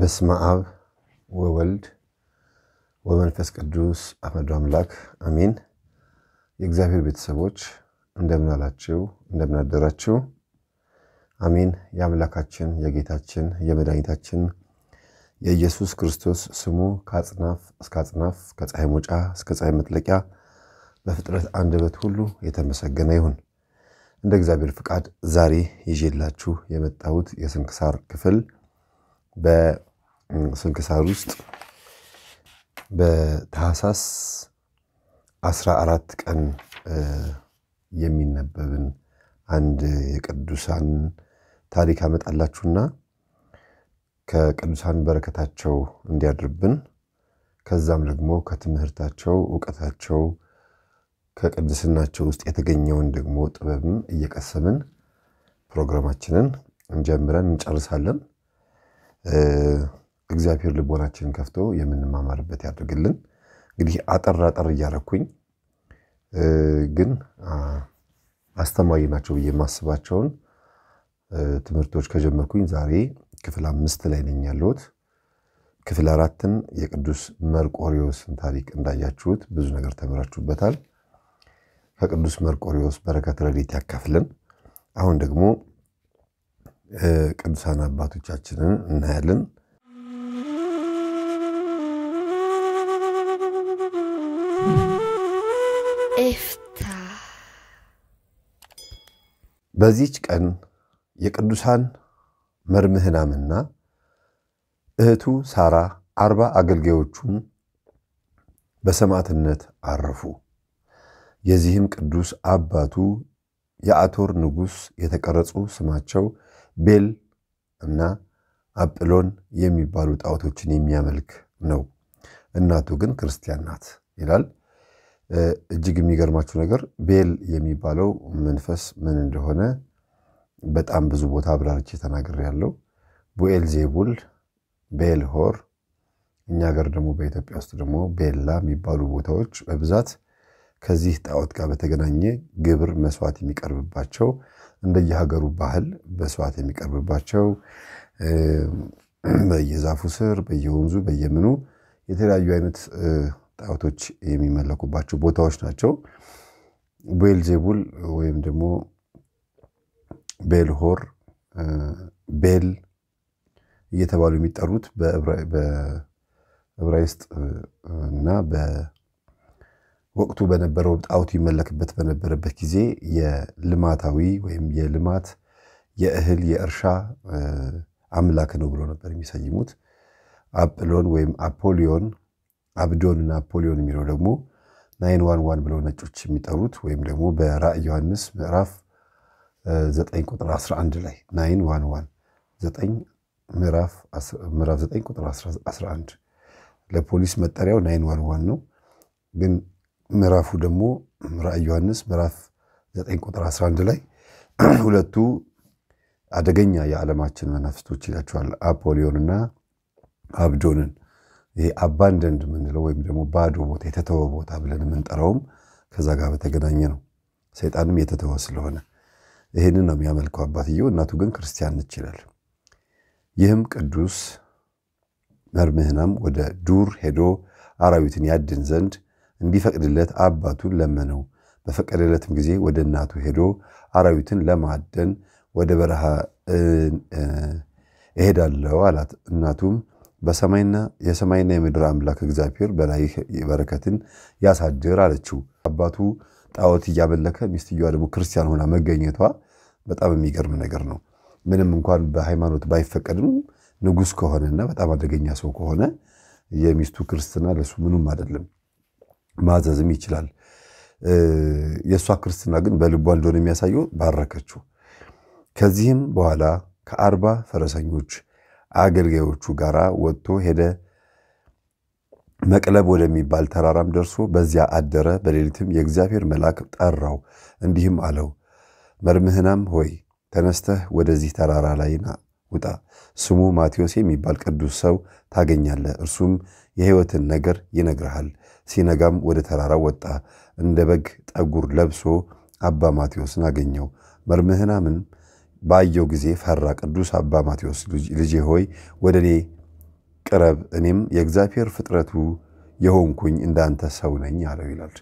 በስመ አብ ወወልድ ወመንፈስ ቅዱስ አሐዱ አምላክ አሜን። የእግዚአብሔር ቤተሰቦች እንደምን አላችሁ? እንደምን አደራችሁ? አሜን። የአምላካችን የጌታችን የመድኃኒታችን የኢየሱስ ክርስቶስ ስሙ ከአጽናፍ እስከ አጽናፍ ከፀሐይ መውጫ እስከ ፀሐይ መጥለቂያ በፍጥረት አንደበት ሁሉ የተመሰገነ ይሁን። እንደ እግዚአብሔር ፍቃድ ዛሬ ይዤላችሁ የመጣሁት የስንክሳር ክፍል በስንክሳር ውስጥ በታህሳስ አስራ አራት ቀን የሚነበብን አንድ የቅዱሳን ታሪክ አመጣላችሁና ከቅዱሳን በረከታቸው እንዲያድርብን ከዛም ደግሞ ከትምህርታቸው እውቀታቸው ከቅድስናቸው ውስጥ የተገኘውን ደግሞ ጥበብም እየቀሰምን ፕሮግራማችንን እንጀምረን እንጨርሳለን። እግዚአብሔር ልቦናችንን ከፍቶ የምንማማርበት ያድርግልን። እንግዲህ አጠር አጠር እያረኩኝ ግን አስተማሪ ናቸው ብዬ የማስባቸውን ትምህርቶች ከጀመርኩኝ ዛሬ ክፍል አምስት ላይ ነኝ ያለሁት። ክፍል አራትን የቅዱስ መርቆሪዎስን ታሪክ እንዳያችሁት ብዙ ነገር ተምራችሁበታል። ከቅዱስ መርቆሪዎስ በረከት ረድኤት ያካፍልን። አሁን ደግሞ ቅዱሳን አባቶቻችንን እናያለን። ኤፍታ በዚች ቀን የቅዱሳን መርምህናምና እህቱ ሳራ አርባ አገልጋዮቹም በሰማዕትነት አረፉ። የዚህም ቅዱስ አባቱ የአቶር ንጉሥ የተቀረጹ ስማቸው ቤል እና አጵሎን የሚባሉ ጣዖቶችን የሚያመልክ ነው። እናቱ ግን ክርስቲያን ናት ይላል። እጅግ የሚገርማችሁ ነገር ቤል የሚባለው መንፈስ ምን እንደሆነ በጣም ብዙ ቦታ አብራርቼ ተናግሬ ያለው ቡኤል ዜቡል፣ ቤል ሆር፣ እኛ ሀገር ደግሞ በኢትዮጵያ ውስጥ ደግሞ ቤላ የሚባሉ ቦታዎች በብዛት ከዚህ ጣዖት ጋር በተገናኘ ግብር መስዋዕት የሚቀርብባቸው እንደየሀገሩ ባህል በስዋት የሚቀርብባቸው በየዛፉ ስር በየወንዙ በየምኑ የተለያዩ አይነት ጣዖቶች የሚመለኩባቸው ቦታዎች ናቸው። ቤልዜቡል ወይም ደግሞ ቤልሆር ቤል እየተባሉ የሚጠሩት በዕብራይስጥ እና ወቅቱ በነበረው ጣዖት ይመለክበት በነበረበት ጊዜ የልማታዊ ወይም የልማት የእህል የእርሻ አምላክ ነው ብሎ ነበር የሚሰይሙት። አጵሎን ወይም አፖሊዮን አብዶን እና አፖሊዮን የሚለው ደግሞ ናይን ዋን ዋን ብለው ነጮች የሚጠሩት ወይም ደግሞ በራእይ ዮሐንስ ምዕራፍ 9 ቁጥር 11 ላይ ናይን ዋን ዋን 9 ምዕራፍ 9 ቁጥር 11 ለፖሊስ መጠሪያው ናይን ዋን ዋን ነው ግን ምዕራፉ ደግሞ ራእይ ዮሐንስ ምዕራፍ 9 ቁጥር 11 ላይ ሁለቱ አደገኛ የዓለማችን መናፍስቶች ይላቸዋል። አፖሊዮንና አብዶንን ይሄ አባንደንድ የምንለው ወይም ደግሞ ባዶ ቦታ የተተወ ቦታ ብለን የምንጠራውም ከዛ ጋር በተገናኘ ነው። ሰይጣንም የተተወ ስለሆነ ይህንን ነው የሚያመልከው አባትየው። እናቱ ግን ክርስቲያን ነች ይላል። ይህም ቅዱስ መርምህናም ወደ ዱር ሄዶ አራዊትን ያድን ዘንድ እንዲፈቅድለት አባቱን ለመነው። በፈቀደለትም ጊዜ ወደ እናቱ ሄዶ አራዊትን ለማደን ወደ በረሃ እሄዳለሁ አላት። እናቱም የሰማይና የምድር አምላክ እግዚአብሔር በላይህ በረከትን ያሳድር አለችው። አባቱ ጣዖት እያመለከ ሚስትየዋ ደግሞ ክርስቲያን ሆና መገኘቷ በጣም የሚገርም ነገር ነው። ምንም እንኳን በሃይማኖት ባይፈቀድም ንጉሥ ከሆነና በጣም አደገኛ ሰው ከሆነ የሚስቱ ክርስትና ለሱ ምኑም አይደለም። ማዘዝም ይችላል። የእሷ ክርስትና ግን በልቧ እንደሆነ የሚያሳየው ባረከችው። ከዚህም በኋላ ከአርባ ፈረሰኞች አገልጋዮቹ ጋር ወጥቶ ሄደ። መቅለብ ወደሚባል ተራራም ደርሶ በዚያ አደረ። በሌሊትም የእግዚአብሔር መልአክ ጠራው፣ እንዲህም አለው፣ መርምህናም ሆይ ተነስተህ ወደዚህ ተራራ ላይ ና ውጣ። ስሙ ማቴዎስ የሚባል ቅዱስ ሰው ታገኛለህ። እርሱም የሕይወትን ነገር ይነግርሃል ሲነጋም ወደ ተራራው ወጣ። እንደ በግ ጠጉር ለብሶ አባ ማቴዎስን አገኘው። መርምህናምን ባየው ጊዜ ፈራ። ቅዱስ አባ ማቴዎስ ልጄ ሆይ ወደ እኔ ቅረብ፣ እኔም የእግዚአብሔር ፍጥረቱ የሆንኩኝ እንዳንተ ሰው ነኝ አለው ይላል።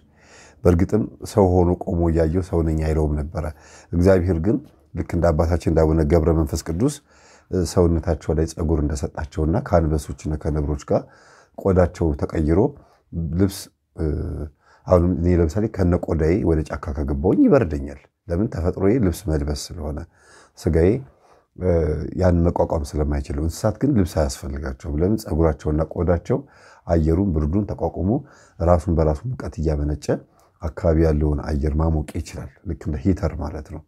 በእርግጥም ሰው ሆኖ ቆሞ እያየው ሰው ነኝ አይለውም ነበረ። እግዚአብሔር ግን ልክ እንደ አባታችን እንዳቡነ ገብረ መንፈስ ቅዱስ ሰውነታቸው ላይ ጸጉር እንደሰጣቸውና ከአንበሶችና ከነብሮች ጋር ቆዳቸው ተቀይሮ ልብስ አሁን እኔ ለምሳሌ ከነ ቆዳዬ ወደ ጫካ ከገባውኝ ይበርደኛል። ለምን ተፈጥሮዬ ልብስ መልበስ ስለሆነ ስጋዬ ያን መቋቋም ስለማይችለው እንስሳት ግን ልብስ አያስፈልጋቸውም። ለምን ፀጉራቸውና ቆዳቸው አየሩን ብርዱን ተቋቁሞ ራሱን በራሱ ሙቀት እያመነጨ አካባቢ ያለውን አየር ማሞቅ ይችላል። ልክ እንደ ሂተር ማለት ነው።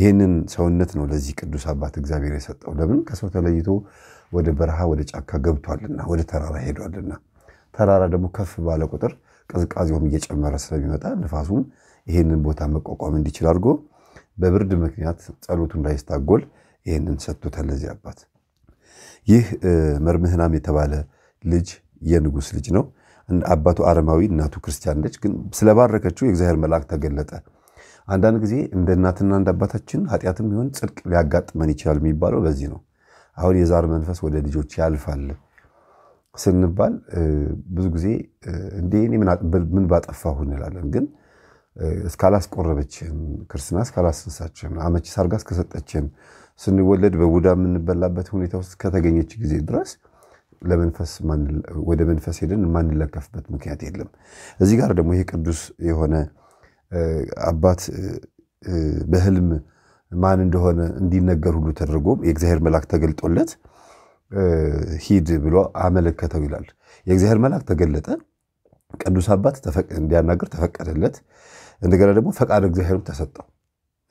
ይህንን ሰውነት ነው ለዚህ ቅዱስ አባት እግዚአብሔር የሰጠው። ለምን ከሰው ተለይቶ ወደ በረሃ ወደ ጫካ ገብቷልና ወደ ተራራ ሄዷልና ተራራ ደግሞ ከፍ ባለ ቁጥር ቅዝቃዜውም እየጨመረ ስለሚመጣ ንፋሱም ይህንን ቦታ መቋቋም እንዲችል አድርጎ በብርድ ምክንያት ጸሎቱ እንዳይስታጎል ይህንን ሰጥቶታል ለዚህ አባት። ይህ መርምህናም የተባለ ልጅ የንጉሥ ልጅ ነው። አባቱ አረማዊ፣ እናቱ ክርስቲያን ነች። ግን ስለባረከችው የእግዚአብሔር መልአክ ተገለጠ። አንዳንድ ጊዜ እንደ እናትና እንደ አባታችን ኃጢአትም ይሆን ጽድቅ ሊያጋጥመን ይችላል የሚባለው በዚህ ነው። አሁን የዛር መንፈስ ወደ ልጆች ያልፋል። ስንባል ብዙ ጊዜ እንዴ እኔ ምን ባጠፋሁ እንላለን። ግን እስካላስቆረበችን፣ ክርስትና እስካላስነሳችን፣ አመቺ ሳርጋ እስከሰጠችን፣ ስንወለድ በቡዳ የምንበላበት ሁኔታ ውስጥ ከተገኘች ጊዜ ድረስ ለመንፈስ ወደ መንፈስ ሄደን የማንለከፍበት ምክንያት የለም። እዚህ ጋር ደግሞ ይሄ ቅዱስ የሆነ አባት በህልም ማን እንደሆነ እንዲነገር ሁሉ ተደርጎ የእግዚአብሔር መልአክ ተገልጦለት ሂድ ብሎ አመለከተው ይላል። የእግዚአብሔር መልአክ ተገለጠ። ቅዱስ አባት እንዲያናገር ተፈቀደለት። እንደገና ደግሞ ፈቃድ እግዚአብሔርም ተሰጠው።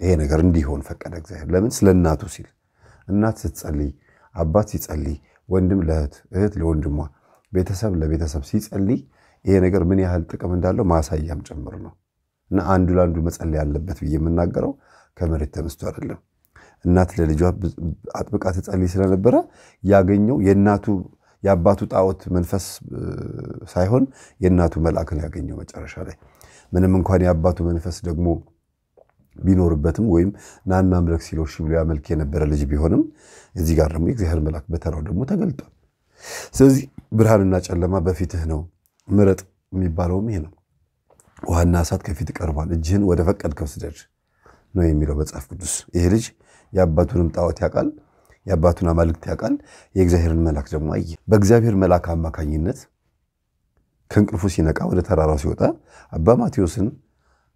ይሄ ነገር እንዲሆን ፈቀደ እግዚአብሔር። ለምን? ስለ እናቱ ሲል እናት ስትጸልይ፣ አባት ሲጸልይ፣ ወንድም ለእህት፣ እህት ለወንድሟ፣ ቤተሰብ ለቤተሰብ ሲጸልይ ይሄ ነገር ምን ያህል ጥቅም እንዳለው ማሳያም ጭምር ነው እና አንዱ ለአንዱ መጸለይ አለበት ብዬ የምናገረው ከመሬት ተነስቶ አይደለም። እናት ለልጇ አጥብቃ ትጸልይ ስለነበረ ያገኘው የእናቱ የአባቱ ጣዖት መንፈስ ሳይሆን የእናቱ መልአክ ነው ያገኘው መጨረሻ ላይ። ምንም እንኳን የአባቱ መንፈስ ደግሞ ቢኖርበትም ወይም ናና አምልክ ሲለው እሺ ብሎ ያመልክ የነበረ ልጅ ቢሆንም እዚህ ጋር ደግሞ የእግዚአብሔር መልአክ በተራው ደግሞ ተገልጧል። ስለዚህ ብርሃንና ጨለማ በፊትህ ነው፣ ምረጥ የሚባለውም ይሄ ነው። ውሃና እሳት ከፊት ቀርቧል፣ እጅህን ወደ ፈቀድከው ስደድ ነው የሚለው መጽሐፍ ቅዱስ ይሄ ልጅ የአባቱንም ጣዖት ያውቃል፣ የአባቱን አማልክት ያውቃል፣ የእግዚአብሔርን መልአክ ደግሞ አየ። በእግዚአብሔር መልአክ አማካኝነት ከእንቅልፉ ሲነቃ ወደ ተራራው ሲወጣ አባ ማቴዎስን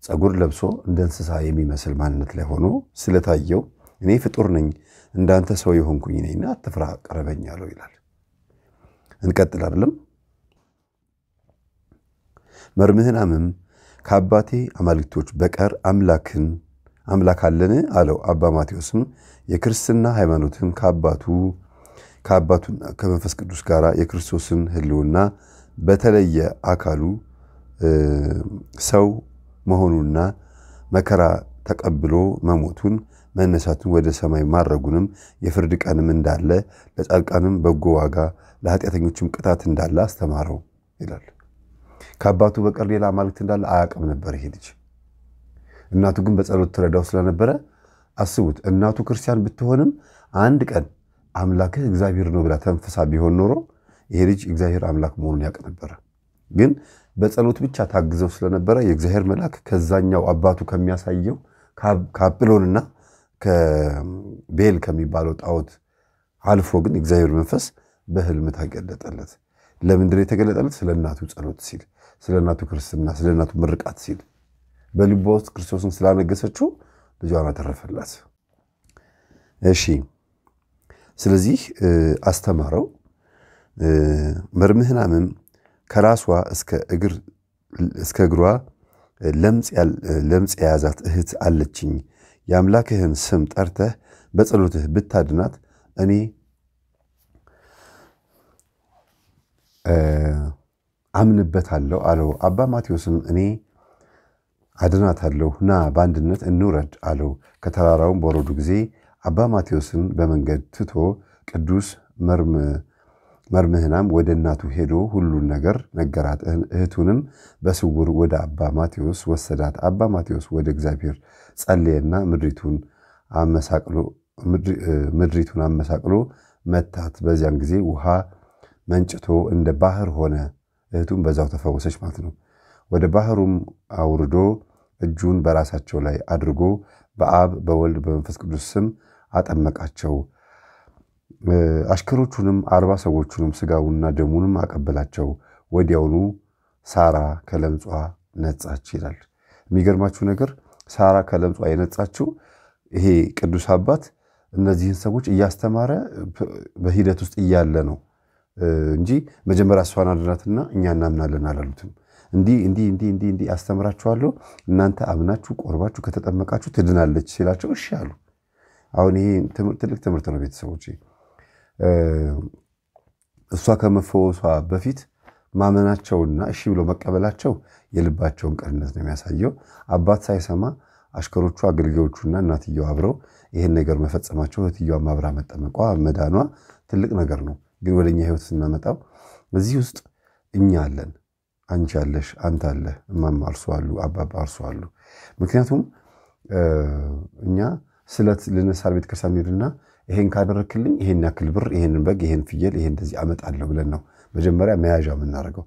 ጸጉር ለብሶ እንደ እንስሳ የሚመስል ማንነት ላይ ሆኖ ስለታየው እኔ ፍጡር ነኝ እንዳንተ ሰው የሆንኩኝ ነኝና አትፍራ፣ ቀረበኝ አለው ይላል። እንቀጥል አይደለም መርምህናምም ከአባቴ አማልክቶች በቀር አምላክን አምላክ አለን አለው። አባ ማቴዎስም የክርስትና ሃይማኖትን ከአባቱ ከአባቱና ከመንፈስ ቅዱስ ጋር የክርስቶስን ህልውና በተለየ አካሉ ሰው መሆኑና መከራ ተቀብሎ መሞቱን መነሳቱን ወደ ሰማይ ማድረጉንም የፍርድ ቀንም እንዳለ ለጻድቃንም በጎ ዋጋ ለኃጢአተኞችም ቅጣት እንዳለ አስተማረው ይላል። ከአባቱ በቀር ሌላ አማልክት እንዳለ አያውቅም ነበር ይሄ ልጅ። እናቱ ግን በጸሎት ትረዳው ስለነበረ አስቡት፣ እናቱ ክርስቲያን ብትሆንም አንድ ቀን አምላክህ እግዚአብሔር ነው ብላ ተንፍሳ ቢሆን ኖሮ ይሄ ልጅ እግዚአብሔር አምላክ መሆኑን ያውቅ ነበረ። ግን በጸሎት ብቻ ታግዘው ስለነበረ የእግዚአብሔር መልአክ ከዛኛው አባቱ ከሚያሳየው ከአጵሎንና ከቤል ከሚባለው ጣዖት አልፎ ግን እግዚአብሔር መንፈስ በህልም ተገለጠለት። ለምንድን የተገለጠለት? ስለ እናቱ ጸሎት ሲል፣ ስለ እናቱ ክርስትና፣ ስለ እናቱ ምርቃት ሲል በልቧ ውስጥ ክርስቶስን ስላነገሰችው ልጇን አተረፈላት። እሺ፣ ስለዚህ አስተማረው። መርምህናምም ከራሷ እስከ እግሯ ለምጽ የያዛት እህት አለችኝ። የአምላክህን ስም ጠርተህ በጸሎትህ ብታድናት እኔ አምንበታለሁ አለው። አባ ማቴዎስም እኔ አድናታለሁ፣ ና በአንድነት እንውረድ አለው። ከተራራውን በወረዱ ጊዜ አባ ማቴዎስን በመንገድ ትቶ ቅዱስ መርምህናም ወደ እናቱ ሄዶ ሁሉን ነገር ነገራት። እህቱንም በስውር ወደ አባ ማቴዎስ ወሰዳት። አባ ማቴዎስ ወደ እግዚአብሔር ጸለየና ምድሪቱን አመሳቅሎ መታት። በዚያን ጊዜ ውሃ መንጭቶ እንደ ባህር ሆነ። እህቱም በዛው ተፈወሰች ማለት ነው። ወደ ባህሩም አውርዶ እጁን በራሳቸው ላይ አድርጎ በአብ በወልድ በመንፈስ ቅዱስ ስም አጠመቃቸው። አሽከሮቹንም አርባ ሰዎቹንም ስጋውንና ደሙንም አቀበላቸው። ወዲያውኑ ሳራ ከለምጿ ነጻች ይላል። የሚገርማችሁ ነገር ሳራ ከለምጿ የነጻችው ይሄ ቅዱስ አባት እነዚህን ሰዎች እያስተማረ በሂደት ውስጥ እያለ ነው እንጂ መጀመሪያ እሷን አድናትና እኛ እናምናለን አላሉትም። እንዲህ እንዲህ እንዲህ እንዲህ እንዲህ አስተምራችኋለሁ እናንተ አምናችሁ ቆርባችሁ ከተጠመቃችሁ ትድናለች ሲላቸው እሺ አሉ። አሁን ይሄ ትልቅ ትምህርት ነው ቤተሰቦች። እሷ ከመፈወሷ በፊት ማመናቸውና እሺ ብሎ መቀበላቸው የልባቸውን ቅንነት ነው የሚያሳየው። አባት ሳይሰማ አሽከሮቹ አገልጋዮቹና እናትየው አብረው ይህን ነገር መፈጸማቸው እህትየዋ ማብራ መጠመቋ መዳኗ ትልቅ ነገር ነው። ግን ወደኛ ህይወት ስናመጣው በዚህ ውስጥ እኛ አለን። አንቺ አለሽ፣ አንተ አለ፣ እማማ አርሶ አሉ፣ አባባ አርሶ አሉ። ምክንያቱም እኛ ስለት ልነሳር ቤተክርስቲያን ሄድና ይሄን ካደረክልኝ ይሄን ያክል ብር፣ ይሄንን በግ፣ ይሄን ፍየል፣ ይሄን እንደዚህ አመጣለሁ ብለን ነው መጀመሪያ መያዣ የምናደርገው።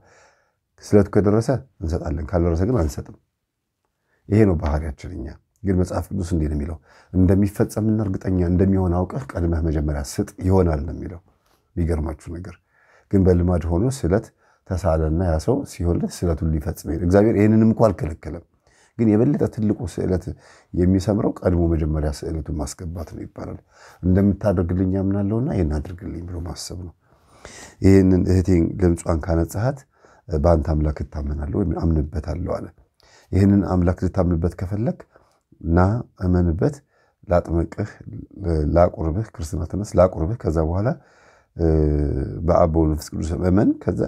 ስለቱ ከደረሰ እንሰጣለን፣ ካልደረሰ ግን አንሰጥም። ይሄ ነው ባህሪያችን። እኛ ግን መጽሐፍ ቅዱስ እንዲህ ነው የሚለው፣ እንደሚፈጸምና እርግጠኛ እንደሚሆን አውቀህ ቀድመህ መጀመሪያ ስጥ፣ ይሆናል ነው የሚለው። የሚገርማችሁ ነገር ግን በልማድ ሆኖ ስለት ተሳለና ያ ሰው ሲወልድ ስዕለቱን ሊፈጽም ሄደ። እግዚአብሔር ይህንንም እንኳ አልከለከለም። ግን የበለጠ ትልቁ ስዕለት የሚሰምረው ቀድሞ መጀመሪያ ስዕለቱን ማስገባት ነው ይባላል። እንደምታደርግልኝ ያምናለውና ይህን አድርግልኝ ብሎ ማሰብ ነው። ይህንን እህቴን ለምጿን ካነጻሃት በአንተ አምላክ እታመናለሁ ወይም አምንበታለሁ አለ። ይህንን አምላክ ልታምንበት ከፈለግ ና እመንበት፣ ላጥመቅህ፣ ላቁርብህ፣ ክርስትና ተነስ፣ ላቁርብህ። ከዛ በኋላ በአብ በወልድ በመንፈስ ቅዱስ እመን። ከዛ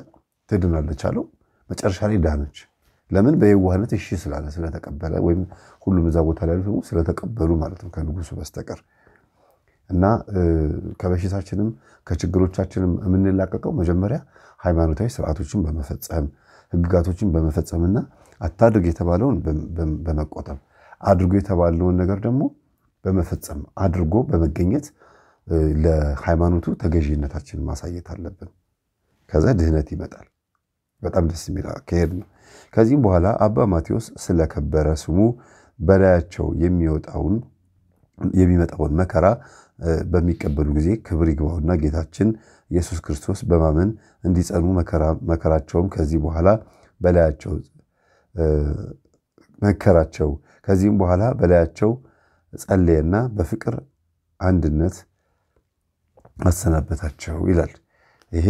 ትድናለች አለው። መጨረሻ ላይ ዳነች። ለምን? በየዋህነት እሺ ስላለ ስለተቀበለ፣ ወይም ሁሉም እዛ ቦታ ላይ ያሉት ስለተቀበሉ ማለት ነው ከንጉሱ በስተቀር እና ከበሽታችንም ከችግሮቻችንም የምንላቀቀው መጀመሪያ ሃይማኖታዊ ስርዓቶችን በመፈጸም ህግጋቶችን በመፈጸምና አታድርግ የተባለውን በመቆጠብ አድርጎ የተባለውን ነገር ደግሞ በመፈጸም አድርጎ በመገኘት ለሃይማኖቱ ተገዥነታችን ማሳየት አለብን። ከዛ ድህነት ይመጣል። በጣም ደስ የሚል አካሄድ ነው። ከዚህም በኋላ አባ ማቴዎስ ስለከበረ ስሙ በላያቸው የሚወጣውን የሚመጣውን መከራ በሚቀበሉ ጊዜ ክብር ይግባውና ጌታችን ኢየሱስ ክርስቶስ በማመን እንዲጸኑ መከራቸውም ከዚህ በኋላ በላያቸው መከራቸው ከዚህም በኋላ በላያቸው ጸለየና በፍቅር አንድነት አሰናበታቸው ይላል። ይሄ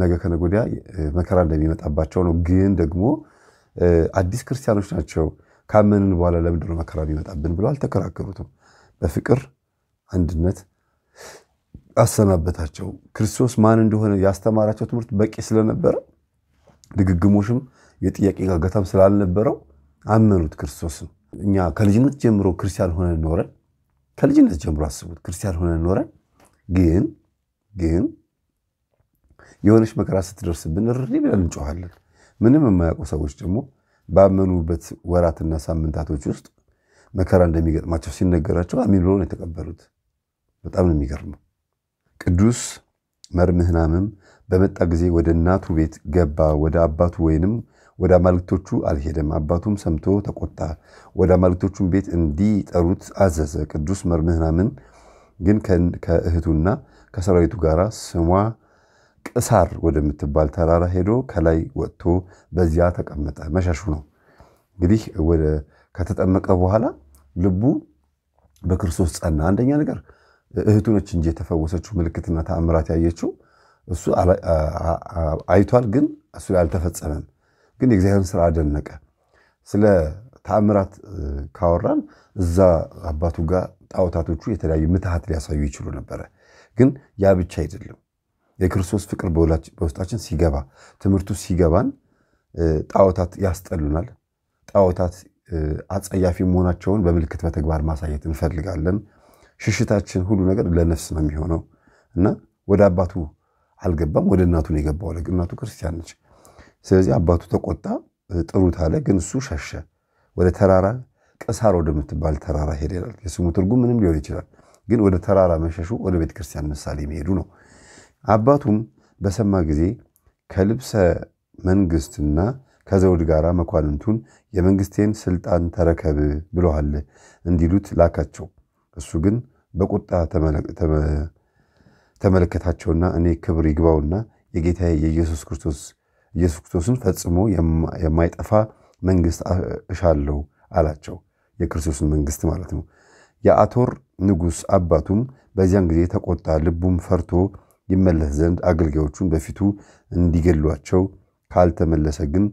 ነገ ከነገ ወዲያ መከራ እንደሚመጣባቸው ነው። ግን ደግሞ አዲስ ክርስቲያኖች ናቸው። ካመንን በኋላ ለምንድነው መከራ የሚመጣብን ብለው አልተከራከሩትም። በፍቅር አንድነት አሰናበታቸው። ክርስቶስ ማን እንደሆነ ያስተማራቸው ትምህርት በቂ ስለነበረ ድግግሞሽም የጥያቄ ጋገታም ስላልነበረው አመኑት ክርስቶስን። እኛ ከልጅነት ጀምሮ ክርስቲያን ሆነን ኖረን ከልጅነት ጀምሮ አስቡት ክርስቲያን ሆነን ኖረን ግን ግን የሆነች መከራ ስትደርስብን እሪ ብለን እንጮኋለን። ምንም የማያውቁ ሰዎች ደግሞ ባመኑበት ወራትና ሳምንታቶች ውስጥ መከራ እንደሚገጥማቸው ሲነገራቸው አሚን ብሎ ነው የተቀበሉት። በጣም ነው የሚገርመው። ቅዱስ መርምህናምም በመጣ ጊዜ ወደ እናቱ ቤት ገባ። ወደ አባቱ ወይንም ወደ አማልክቶቹ አልሄደም። አባቱም ሰምቶ ተቆጣ። ወደ አማልክቶቹም ቤት እንዲጠሩት አዘዘ። ቅዱስ መርምህናምን ግን ከእህቱና ከሰራዊቱ ጋር ስሟ ቅሳር ወደምትባል ተራራ ሄዶ ከላይ ወጥቶ በዚያ ተቀመጠ። መሸሹ ነው እንግዲህ ከተጠመቀ በኋላ ልቡ በክርስቶስ ጸና። አንደኛ ነገር እህቱ ነች እንጂ የተፈወሰችው ምልክትና ተአምራት ያየችው እሱ አይቷል፣ ግን እሱ ላይ አልተፈጸመም። ግን የእግዚአብሔርን ስራ አደነቀ። ስለ ተአምራት ካወራን እዛ አባቱ ጋር ጣዖታቶቹ የተለያዩ ምትሃት ሊያሳዩ ይችሉ ነበረ። ግን ያ ብቻ አይደለም። የክርስቶስ ፍቅር በውስጣችን ሲገባ ትምህርቱ ሲገባን ጣዖታት ያስጠሉናል። ጣዖታት አጸያፊ መሆናቸውን በምልክት በተግባር ማሳየት እንፈልጋለን። ሽሽታችን ሁሉ ነገር ለነፍስ ነው የሚሆነው እና ወደ አባቱ አልገባም፣ ወደ እናቱ ነው የገባው። እናቱ ክርስቲያን ነች። ስለዚህ አባቱ ተቆጣ፣ ጥሩት አለ። ግን እሱ ሸሸ። ወደ ተራራ ቀሳር ወደምትባል ተራራ ሄደ ይላል። የስሙ ትርጉም ምንም ሊሆን ይችላል። ግን ወደ ተራራ መሸሹ ወደ ቤተክርስቲያን ምሳሌ መሄዱ ነው። አባቱም በሰማ ጊዜ ከልብሰ መንግስትና ከዘውድ ጋር መኳንንቱን የመንግስቴን ስልጣን ተረከብ ብለሃል እንዲሉት ላካቸው። እሱ ግን በቁጣ ተመለከታቸውና እኔ ክብር ይግባውና የጌታ የኢየሱስ ክርስቶስ ኢየሱስ ክርስቶስን ፈጽሞ የማይጠፋ መንግስት እሻለው አላቸው። የክርስቶስን መንግስት ማለት ነው። የአቶር ንጉሥ አባቱም በዚያን ጊዜ ተቆጣ፣ ልቡም ፈርቶ ይመለስ ዘንድ አገልጋዮቹን በፊቱ እንዲገሏቸው፣ ካልተመለሰ ግን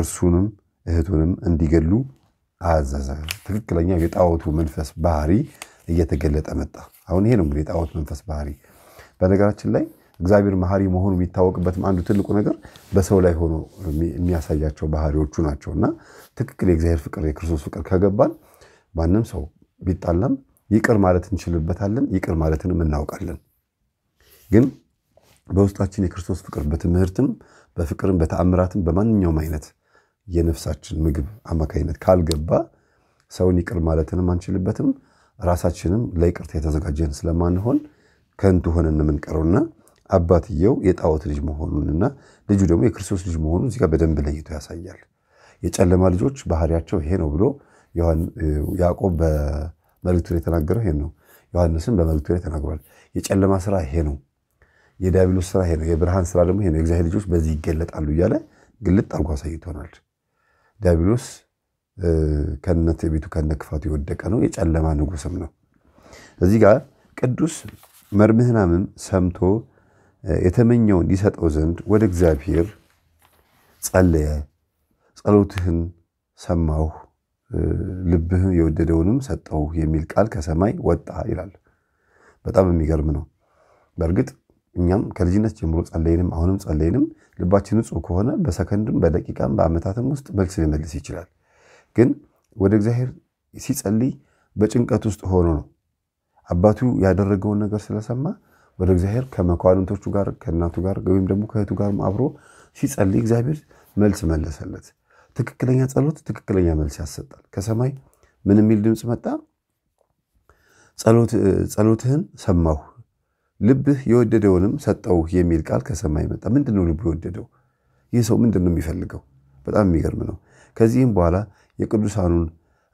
እርሱንም እህቱንም እንዲገሉ አዘዘ። ትክክለኛ የጣዖቱ መንፈስ ባህሪ እየተገለጠ መጣ። አሁን ይሄ ነው እንግዲህ የጣዖት መንፈስ ባህሪ። በነገራችን ላይ እግዚአብሔር መሐሪ መሆኑ የሚታወቅበትም አንዱ ትልቁ ነገር በሰው ላይ ሆኖ የሚያሳያቸው ባህሪዎቹ ናቸው እና ትክክል የእግዚአብሔር ፍቅር የክርስቶስ ፍቅር ከገባን ማንም ሰው ቢጣላም ይቅር ማለት እንችልበታለን። ይቅር ማለትንም እናውቃለን ግን በውስጣችን የክርስቶስ ፍቅር በትምህርትም በፍቅርም በተአምራትም በማንኛውም አይነት የነፍሳችን ምግብ አማካኝነት ካልገባ ሰውን ይቅር ማለትንም አንችልበትም። ራሳችንም ለይቅርታ የተዘጋጀን ስለማንሆን ከንቱ ሆነን የምንቀረውና አባትየው የጣዖት ልጅ መሆኑንና ልጁ ደግሞ የክርስቶስ ልጅ መሆኑን እዚጋ በደንብ ለይቶ ያሳያል። የጨለማ ልጆች ባህሪያቸው ይሄ ነው ብሎ ያዕቆብ በመልእክቱ ላይ የተናገረው ይሄን ነው። ዮሐንስም በመልእክቱ ላይ ተናግሯል። የጨለማ ስራ ይሄ ነው። የዲያብሎስ ስራ ይሄ ነው፣ የብርሃን ስራ ደግሞ ይሄ ነው፣ የእግዚአብሔር ልጆች በዚህ ይገለጣሉ እያለ ግልጥ አድርጎ አሳይቶናል። ዲያብሎስ ከነት ቤቱ ከነ ክፋቱ የወደቀ ነው፣ የጨለማ ንጉስም ነው። እዚህ ጋር ቅዱስ መርምህናምም ሰምቶ የተመኘውን ይሰጠው ዘንድ ወደ እግዚአብሔር ጸለየ። ጸሎትህን ሰማሁ ልብህ የወደደውንም ሰጠው የሚል ቃል ከሰማይ ወጣ ይላል። በጣም የሚገርም ነው። በእርግጥ እኛም ከልጅነት ጀምሮ ጸለይንም አሁንም ጸለይንም ልባችን ንጹህ ከሆነ በሰከንድም በደቂቃም በአመታትም ውስጥ መልስ ሊመልስ ይችላል። ግን ወደ እግዚአብሔር ሲጸልይ በጭንቀት ውስጥ ሆኖ ነው። አባቱ ያደረገውን ነገር ስለሰማ ወደ እግዚአብሔር ከመኳንንቶቹ ጋር ከእናቱ ጋር ወይም ደግሞ ከእህቱ ጋር አብሮ ሲጸልይ እግዚአብሔር መልስ መለሰለት። ትክክለኛ ጸሎት ትክክለኛ መልስ ያሰጣል። ከሰማይ ምን የሚል ድምፅ መጣ? ጸሎትህን ሰማሁ ልብህ የወደደውንም ሰጠው የሚል ቃል ከሰማይ መጣ። ምንድን ነው ልቡ የወደደው? ይህ ሰው ምንድን ነው የሚፈልገው? በጣም የሚገርም ነው። ከዚህም በኋላ የቅዱሳኑን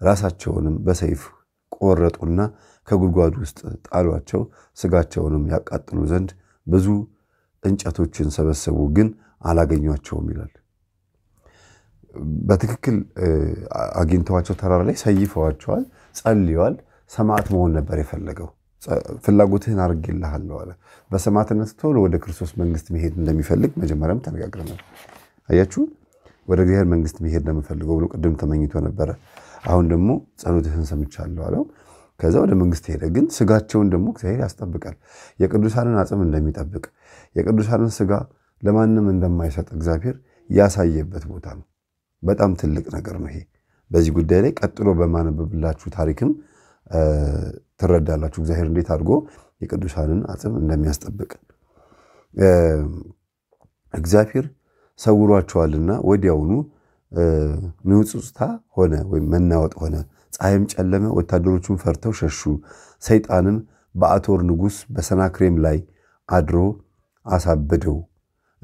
ራሳቸውንም በሰይፍ ቆረጡና ከጉድጓድ ውስጥ ጣሏቸው። ስጋቸውንም ያቃጥሉ ዘንድ ብዙ እንጨቶችን ሰበሰቡ፣ ግን አላገኟቸውም ይላል። በትክክል አግኝተዋቸው ተራራ ላይ ሰይፈዋቸዋል፣ ጸልየዋል። ሰማዕት መሆን ነበር የፈለገው። ፍላጎትህን አድርጌልሃለሁ አለ። በሰማዕትነት ቶሎ ወደ ክርስቶስ መንግስት መሄድ እንደሚፈልግ መጀመሪያም ተነጋግረናል። አያችሁ፣ ወደ እግዚአብሔር መንግስት መሄድ እንደምፈልገው ብሎ ቅድም ተመኝቶ ነበረ። አሁን ደግሞ ጸሎትህን ሰምቻለሁ አለው። ከዛ ወደ መንግስት ሄደ። ግን ስጋቸውን ደግሞ እግዚአብሔር ያስጠብቃል። የቅዱሳንን አጽም እንደሚጠብቅ የቅዱሳንን ስጋ ለማንም እንደማይሰጥ እግዚአብሔር ያሳየበት ቦታ ነው። በጣም ትልቅ ነገር ነው ይሄ። በዚህ ጉዳይ ላይ ቀጥሎ በማነብብላችሁ ታሪክም ትረዳላችሁ። እግዚአብሔር እንዴት አድርጎ የቅዱሳንን አጽም እንደሚያስጠብቅ እግዚአብሔር ሰውሯቸዋልና ወዲያውኑ ንውጽውጽታ ሆነ ወይም መናወጥ ሆነ። ፀሐይም ጨለመ፣ ወታደሮቹም ፈርተው ሸሹ። ሰይጣንም በአቶር ንጉሥ በሰናክሬም ላይ አድሮ አሳበደው፣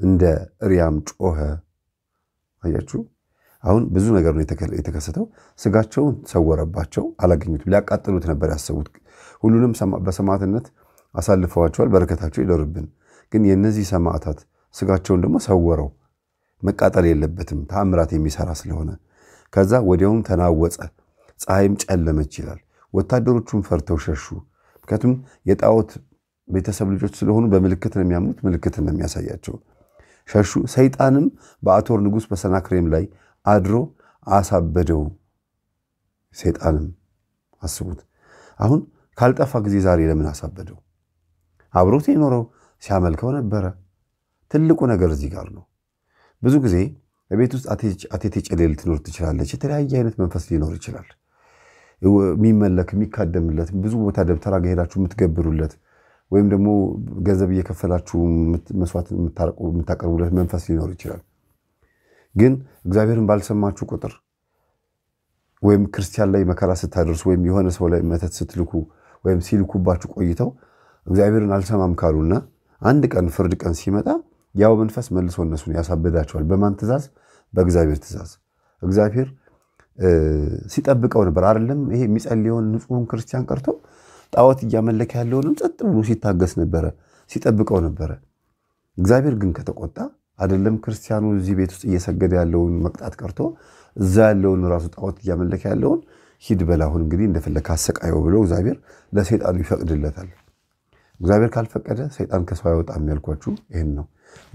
እንደ እርያም ጮኸ። አያችሁ። አሁን ብዙ ነገር ነው የተከሰተው። ስጋቸውን ሰወረባቸው፣ አላገኙትም። ሊያቃጥሉት ነበር ያሰቡት። ሁሉንም በሰማዕትነት አሳልፈዋቸዋል። በረከታቸው ይደርብን። ግን የእነዚህ ሰማዕታት ስጋቸውን ደግሞ ሰወረው። መቃጠል የለበትም ተአምራት የሚሰራ ስለሆነ። ከዛ ወዲያውም ተናወጸ፣ ፀሐይም ጨለመች ይላል። ወታደሮቹም ፈርተው ሸሹ። ምክንያቱም የጣዖት ቤተሰብ ልጆች ስለሆኑ በምልክት ነው የሚያምኑት፣ ምልክት ነው የሚያሳያቸው። ሸሹ። ሰይጣንም በአቶር ንጉሥ በሰናክሬም ላይ አድሮ አሳበደው። ሰይጣንም አስቡት። አሁን ካልጠፋ ጊዜ ዛሬ ለምን አሳበደው? አብሮት የኖረው ሲያመልከው ነበረ። ትልቁ ነገር እዚህ ጋር ነው። ብዙ ጊዜ በቤት ውስጥ አቴቴ ጨሌ ልትኖር ትችላለች። የተለያየ አይነት መንፈስ ሊኖር ይችላል። የሚመለክ የሚካደምለት፣ ብዙ ቦታ ደብተራ ሄዳችሁ የምትገብሩለት ወይም ደግሞ ገንዘብ እየከፈላችሁ መስዋዕት የምታቀርቡለት መንፈስ ሊኖር ይችላል። ግን እግዚአብሔርን ባልሰማችሁ ቁጥር ወይም ክርስቲያን ላይ መከራ ስታደርሱ ወይም የሆነ ሰው ላይ መተት ስትልኩ ወይም ሲልኩባችሁ ቆይተው እግዚአብሔርን አልሰማም ካሉና አንድ ቀን ፍርድ ቀን ሲመጣ ያው መንፈስ መልሶ እነሱን ያሳብዳቸዋል። በማን ትእዛዝ? በእግዚአብሔር ትእዛዝ። እግዚአብሔር ሲጠብቀው ነበር አይደለም? ይሄ የሚጸልየውን ንጹሕን ክርስቲያን ቀርቶ ጣዖት እያመለከ ያለውንም ጸጥ ብሎ ሲታገስ ነበረ፣ ሲጠብቀው ነበረ። እግዚአብሔር ግን ከተቆጣ አይደለም ክርስቲያኑ እዚህ ቤት ውስጥ እየሰገደ ያለውን መቅጣት ቀርቶ እዛ ያለውን ራሱ ጣዖት እያመለከ ያለውን ሂድ በል አሁን እንግዲህ እንደፈለከ አሰቃየው ብሎ እግዚአብሔር ለሰይጣኑ ይፈቅድለታል። እግዚአብሔር ካልፈቀደ ሰይጣን ከሰው አይወጣም ያልኳችሁ ይህን ነው።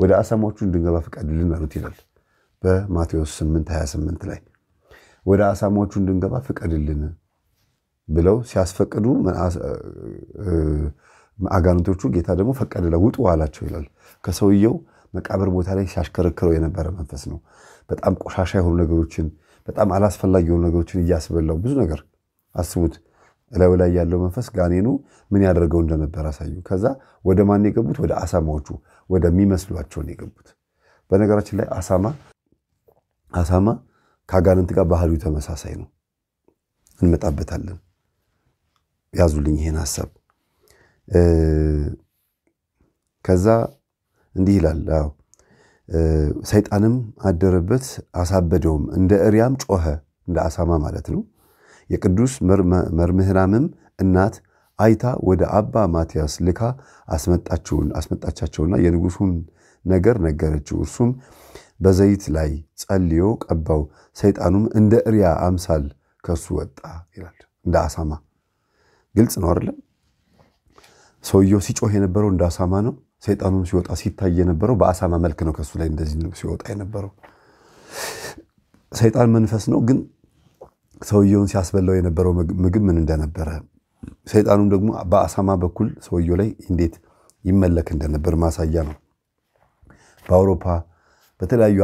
ወደ አሳማዎቹ እንድንገባ ፍቀድልን አሉት ይላል በማቴዎስ 8 28 ላይ ወደ አሳማዎቹ እንድንገባ ፍቀድልን ብለው ሲያስፈቅዱ አጋንንቶቹ ጌታ ደግሞ ፈቀድለ ውጡ አላቸው ይላል ከሰውየው መቃብር ቦታ ላይ ሲያሽከረክረው የነበረ መንፈስ ነው። በጣም ቆሻሻ የሆኑ ነገሮችን፣ በጣም አላስፈላጊ የሆኑ ነገሮችን እያስበላው ብዙ ነገር አስቡት። እላዩ ላይ ያለው መንፈስ ጋኔኑ ምን ያደርገው እንደነበር አሳዩ። ከዛ ወደ ማን የገቡት? ወደ አሳማዎቹ ወደሚመስሏቸውን የገቡት። በነገራችን ላይ አሳማ አሳማ ከአጋንንት ጋር ባህሪው ተመሳሳይ ነው። እንመጣበታለን። ያዙልኝ ይሄን ሀሳብ ከዛ እንዲህ ይላል። አዎ ሰይጣንም አደረበት አሳበደውም፣ እንደ እሪያም ጮኸ፣ እንደ አሳማ ማለት ነው። የቅዱስ መርምህራምም እናት አይታ ወደ አባ ማትያስ ልካ አስመጣቻቸውና የንጉሱን ነገር ነገረችው። እርሱም በዘይት ላይ ጸልዮ ቀባው። ሰይጣኑም እንደ እሪያ አምሳል ከሱ ወጣ ይላል። እንደ አሳማ ግልጽ ነው አይደለም? ሰውየው ሲጮህ የነበረው እንደ አሳማ ነው። ሰይጣኑም ሲወጣ ሲታይ የነበረው በአሳማ መልክ ነው። ከሱ ላይ እንደዚህ ነው ሲወጣ የነበረው። ሰይጣን መንፈስ ነው፣ ግን ሰውየውን ሲያስበላው የነበረው ምግብ ምን እንደነበረ፣ ሰይጣኑም ደግሞ በአሳማ በኩል ሰውየው ላይ እንዴት ይመለክ እንደነበር ማሳያ ነው። በአውሮፓ በተለያዩ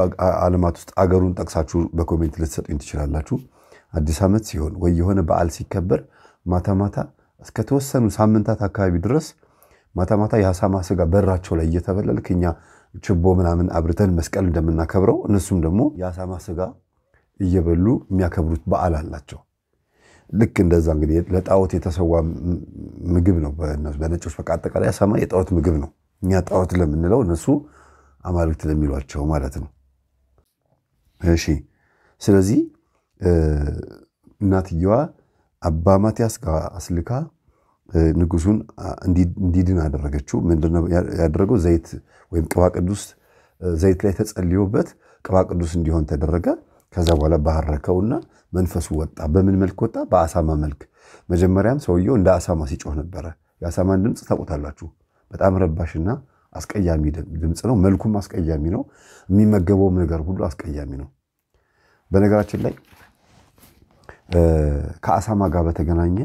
ዓለማት ውስጥ አገሩን ጠቅሳችሁ በኮሜንት ልትሰጡኝ ትችላላችሁ። አዲስ ዓመት ሲሆን ወይ የሆነ በዓል ሲከበር ማታ ማታ እስከተወሰኑ ሳምንታት አካባቢ ድረስ ማታ ማታ የአሳማ ስጋ በራቸው ላይ እየተበለልክ እኛ ችቦ ምናምን አብርተን መስቀል እንደምናከብረው እነሱም ደግሞ የአሳማ ስጋ እየበሉ የሚያከብሩት በዓል አላቸው። ልክ እንደዛ እንግዲህ ለጣዖት የተሰዋ ምግብ ነው። በነጮች በቃ አጠቃላይ አሳማ የጣዖት ምግብ ነው። እኛ ጣዖት ለምንለው እነሱ አማልክት ለሚሏቸው ማለት ነው። እሺ፣ ስለዚህ እናትየዋ አባ ማትያስ ጋር አስልካ ንጉሱን እንዲድን አደረገችው። ምንድነው ያደረገው? ዘይት ወይም ቅባ ቅዱስ ዘይት ላይ ተጸልዮበት ቅባ ቅዱስ እንዲሆን ተደረገ። ከዛ በኋላ ባረከውና መንፈሱ ወጣ። በምን መልክ ወጣ? በአሳማ መልክ። መጀመሪያም ሰውየው እንደ አሳማ ሲጮህ ነበረ። የአሳማን ድምፅ ታውቁታላችሁ። በጣም ረባሽና አስቀያሚ ድምፅ ነው። መልኩም አስቀያሚ ነው። የሚመገበውም ነገር ሁሉ አስቀያሚ ነው። በነገራችን ላይ ከአሳማ ጋር በተገናኘ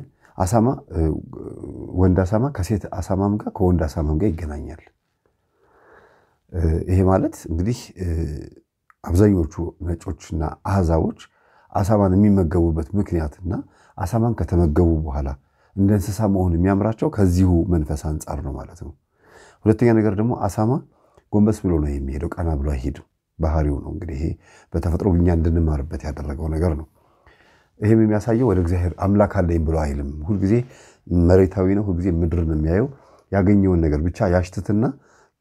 አሳማ ወንድ አሳማ ከሴት አሳማም ጋር ከወንድ አሳማም ጋር ይገናኛል። ይሄ ማለት እንግዲህ አብዛኞቹ ነጮችና አህዛቦች አሳማን የሚመገቡበት ምክንያትና አሳማን ከተመገቡ በኋላ እንደ እንስሳ መሆን የሚያምራቸው ከዚሁ መንፈስ አንጻር ነው ማለት ነው። ሁለተኛ ነገር ደግሞ አሳማ ጎንበስ ብሎ ነው የሚሄደው፣ ቀና ብሎ አይሄድም። ባህሪው ነው እንግዲህ ይሄ በተፈጥሮ እኛ እንድንማርበት ያደረገው ነገር ነው። ይህም የሚያሳየው ወደ እግዚአብሔር አምላክ አለኝ ብሎ አይልም። ሁልጊዜ መሬታዊ ነው። ሁልጊዜ ምድር ነው የሚያየው። ያገኘውን ነገር ብቻ ያሽትትና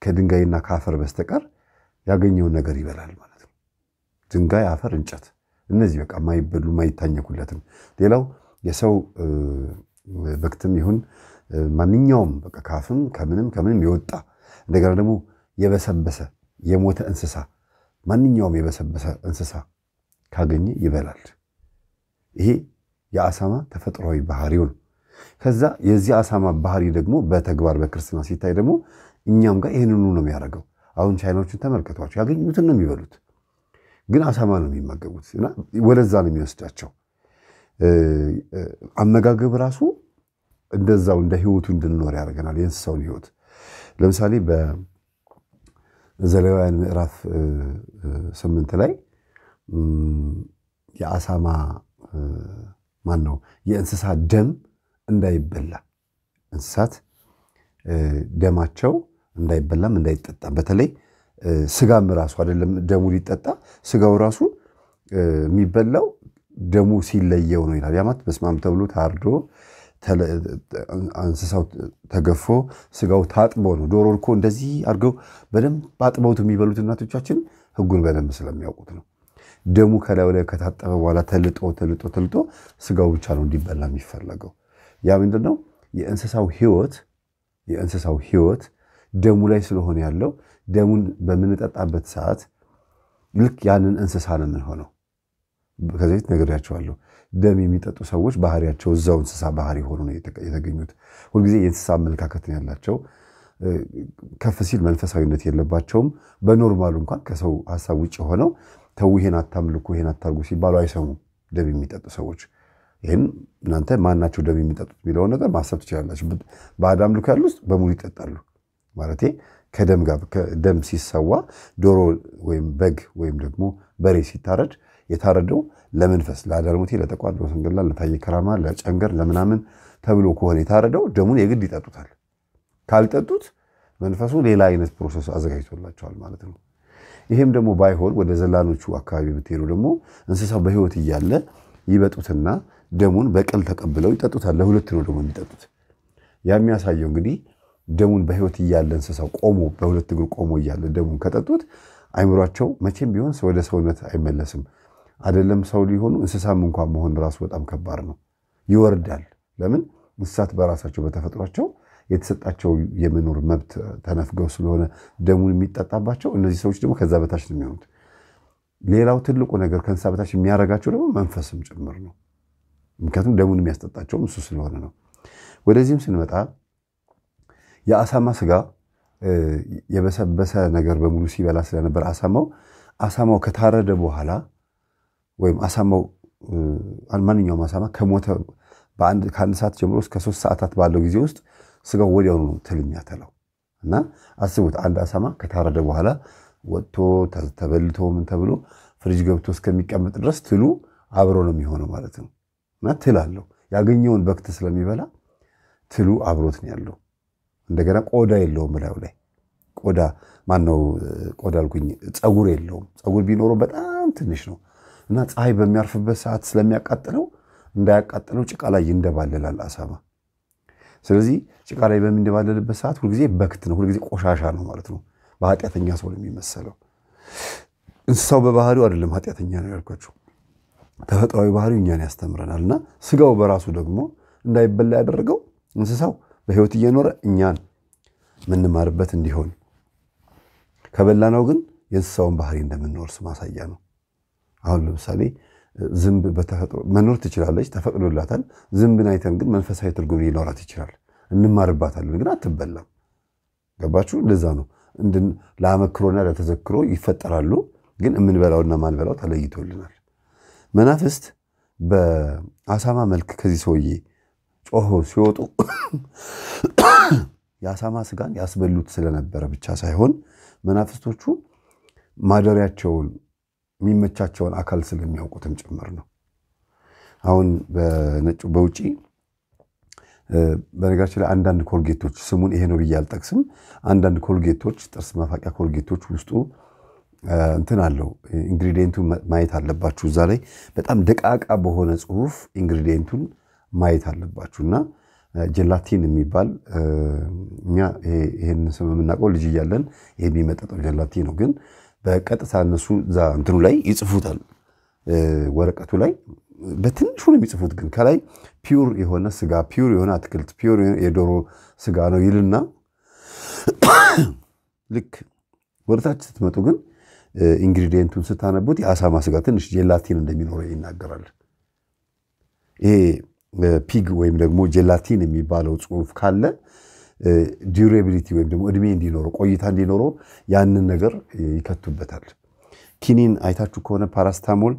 ከድንጋይና ከአፈር በስተቀር ያገኘውን ነገር ይበላል ማለት ነው። ድንጋይ፣ አፈር፣ እንጨት እነዚህ በቃ ማይበሉ ማይታኘኩለትም። ሌላው የሰው በክትም ይሁን ማንኛውም በቃ ካፍም ከምንም ከምንም የወጣ እንደገና ደግሞ የበሰበሰ የሞተ እንስሳ ማንኛውም የበሰበሰ እንስሳ ካገኘ ይበላል። ይሄ የአሳማ ተፈጥሯዊ ባህሪው ነው። ከዛ የዚህ አሳማ ባህሪ ደግሞ በተግባር በክርስትና ሲታይ ደግሞ እኛም ጋር ይህንኑ ነው የሚያደርገው። አሁን ቻይናዎችን ተመልከቷቸው፣ ያገኙትን ነው የሚበሉት፣ ግን አሳማ ነው የሚመገቡት እና ወደዛ ነው የሚወስዳቸው። አመጋገብ ራሱ እንደዛው እንደ ህይወቱ እንድንኖር ያደርገናል። የእንስሳውን ህይወት ለምሳሌ በዘሌዋውያን ምዕራፍ ስምንት ላይ የአሳማ ማን ነው የእንስሳት ደም እንዳይበላ እንስሳት ደማቸው እንዳይበላም እንዳይጠጣም በተለይ ስጋም ራሱ አይደለም ደሙ ሊጠጣ ስጋው ራሱ የሚበላው ደሙ ሲለየው ነው ይላል። ያማት በስማም ተብሎ ታርዶ እንስሳው ተገፎ ስጋው ታጥቦ ነው። ዶሮ እኮ እንደዚህ አድርገው በደንብ አጥበውት የሚበሉት እናቶቻችን ህጉን በደንብ ስለሚያውቁት ነው። ደሙ ከላዩ ላይ ከታጠበ በኋላ ተልጦ ተልጦ ተልጦ ስጋው ብቻ ነው እንዲበላ የሚፈለገው። ያ ምንድን ነው? የእንስሳው ህይወት የእንስሳው ህይወት ደሙ ላይ ስለሆነ ያለው ደሙን በምንጠጣበት ሰዓት ልክ ያንን እንስሳ ነው የምንሆነው። ከዚህ ፊት ነግሬያቸዋለሁ። ደም የሚጠጡ ሰዎች ባህሪያቸው እዛው እንስሳ ባህሪ ሆኖ ነው የተገኙት። ሁልጊዜ የእንስሳ አመለካከት ያላቸው። ከፍ ሲል መንፈሳዊነት የለባቸውም። በኖርማሉ እንኳን ከሰው ሀሳብ ውጭ ሆነው ተው ይሄን አታምልኩ ይሄን አታርጉ ሲባሉ አይሰሙም ደም የሚጠጡ ሰዎች። ይህን እናንተ ማናቸው ደም የሚጠጡት የሚለውን ነገር ማሰብ ትችላላችሁ። ባዕድ አምልኮ ያሉ ውስጥ በሙሉ ይጠጣሉ ማለት ከደም ጋር ደም ሲሰዋ ዶሮ ወይም በግ ወይም ደግሞ በሬ ሲታረድ የታረደው ለመንፈስ ለአዳልሞቴ፣ ለተቋድ፣ ለሰንገላ፣ ለታየ ከራማ፣ ለጨንገር፣ ለምናምን ተብሎ ከሆነ የታረደው ደሙን የግድ ይጠጡታል። ካልጠጡት መንፈሱ ሌላ አይነት ፕሮሰስ አዘጋጅቶላቸዋል ማለት ነው። ይሄም ደግሞ ባይሆን ወደ ዘላኖቹ አካባቢ የምትሄዱ ደግሞ እንስሳው በህይወት እያለ ይበጡትና ደሙን በቀል ተቀብለው ይጠጡታል። ለሁለት ነው ደግሞ የሚጠጡት። ያ የሚያሳየው እንግዲህ ደሙን በህይወት እያለ እንስሳው ቆሞ በሁለት እግር ቆሞ እያለ ደሙን ከጠጡት አይምሯቸው መቼም ቢሆን ወደ ሰውነት አይመለስም። አይደለም ሰው ሊሆኑ እንስሳም እንኳን መሆን ራሱ በጣም ከባድ ነው፣ ይወርዳል። ለምን እንስሳት በራሳቸው በተፈጥሯቸው የተሰጣቸው የመኖር መብት ተነፍገው ስለሆነ ደሙን የሚጠጣባቸው እነዚህ ሰዎች ደግሞ ከዛ በታች ነው የሚሆኑት። ሌላው ትልቁ ነገር ከእንስሳ በታች የሚያደርጋቸው ደግሞ መንፈስም ጭምር ነው። ምክንያቱም ደሙን የሚያስጠጣቸውም እሱ ስለሆነ ነው። ወደዚህም ስንመጣ የአሳማ ስጋ የበሰበሰ ነገር በሙሉ ሲበላ ስለነበር አሳማው አሳማው ከታረደ በኋላ ወይም አሳማው ማንኛውም አሳማ ከሞተ ከአንድ ሰዓት ጀምሮ እስከ ሶስት ሰዓታት ባለው ጊዜ ውስጥ ስጋው ወዲያውኑ ትል የሚያተለው እና አስቡት፣ አንድ አሳማ ከታረደ በኋላ ወጥቶ ተበልቶ ምን ተብሎ ፍሪጅ ገብቶ እስከሚቀመጥ ድረስ ትሉ አብሮ ነው የሚሆነው ማለት ነው። እና ትል አለው ያገኘውን በክት ስለሚበላ ትሉ አብሮት ነው ያለው። እንደገና ቆዳ የለውም እላዩ ላይ ቆዳ ማነው ቆዳ አልኩኝ፣ ፀጉር የለውም። ፀጉር ቢኖረው በጣም ትንሽ ነው እና ፀሐይ በሚያርፍበት ሰዓት ስለሚያቃጥለው እንዳያቃጥለው ጭቃ ላይ ይንደባልላል አሳማ። ስለዚህ ጭቃ ላይ በምንደባለልበት ሰዓት ሁልጊዜ በክት ነው፣ ሁልጊዜ ቆሻሻ ነው ማለት ነው። በኃጢአተኛ ሰው ነው የሚመሰለው። እንስሳው በባህሪው አይደለም ኃጢአተኛ ነው ያልኳቸው፣ ተፈጥሯዊ ባህሪው እኛን ያስተምረናል። እና ስጋው በራሱ ደግሞ እንዳይበላ ያደረገው እንስሳው በህይወት እየኖረ እኛን የምንማርበት እንዲሆን ከበላ ነው ግን የእንስሳውን ባህሪ እንደምንወርስ ማሳያ ነው። አሁን ለምሳሌ ዝንብ በተፈጥሮ መኖር ትችላለች፣ ተፈቅዶላታል። ዝንብን አይተን ግን መንፈሳዊ ትርጉም ሊኖራት ይችላል። እንማርባታለን፣ ግን አትበላም። ገባችሁ? እንደዛ ነው። ለአመክሮና ለተዘክሮ ይፈጠራሉ፣ ግን የምንበላውና ማንበላው ተለይቶልናል። መናፍስት በአሳማ መልክ ከዚህ ሰውዬ ጮሆ ሲወጡ የአሳማ ስጋን ያስበሉት ስለነበረ ብቻ ሳይሆን መናፍስቶቹ ማደሪያቸውን የሚመቻቸውን አካል ስለሚያውቁትም ጭምር ነው። አሁን በነጩ በውጪ በነገራችን ላይ አንዳንድ ኮልጌቶች ስሙን ይሄ ነው ብዬ አልጠቅስም። አንዳንድ ኮልጌቶች ጥርስ ማፋቂያ ኮልጌቶች ውስጡ እንትን አለው ኢንግሪዲየንቱ ማየት አለባችሁ። እዛ ላይ በጣም ደቃቃ በሆነ ጽሁፍ ኢንግሪዲየንቱን ማየት አለባችሁ እና ጀላቲን የሚባል እኛ ይህን ስም የምናውቀው ልጅ እያለን የሚመጠጠው ጀላቲን ነው ግን በቀጥታ እነሱ እዛ እንትኑ ላይ ይጽፉታል፣ ወረቀቱ ላይ በትንሹ ነው የሚጽፉት። ግን ከላይ ፒውር የሆነ ስጋ፣ ፒውር የሆነ አትክልት፣ ፒውር የዶሮ ስጋ ነው ይልና ልክ ወደታች ስትመጡ ግን ኢንግሪዲየንቱን ስታነቡት የአሳማ ስጋ ትንሽ ጀላቲን እንደሚኖረው ይናገራል። ይሄ ፒግ ወይም ደግሞ ጀላቲን የሚባለው ጽሁፍ ካለ ዲዩሬቢሊቲ ወይም ደግሞ እድሜ እንዲኖረው ቆይታ እንዲኖረው ያንን ነገር ይከቱበታል። ኪኒን አይታችሁ ከሆነ ፓራስታሞል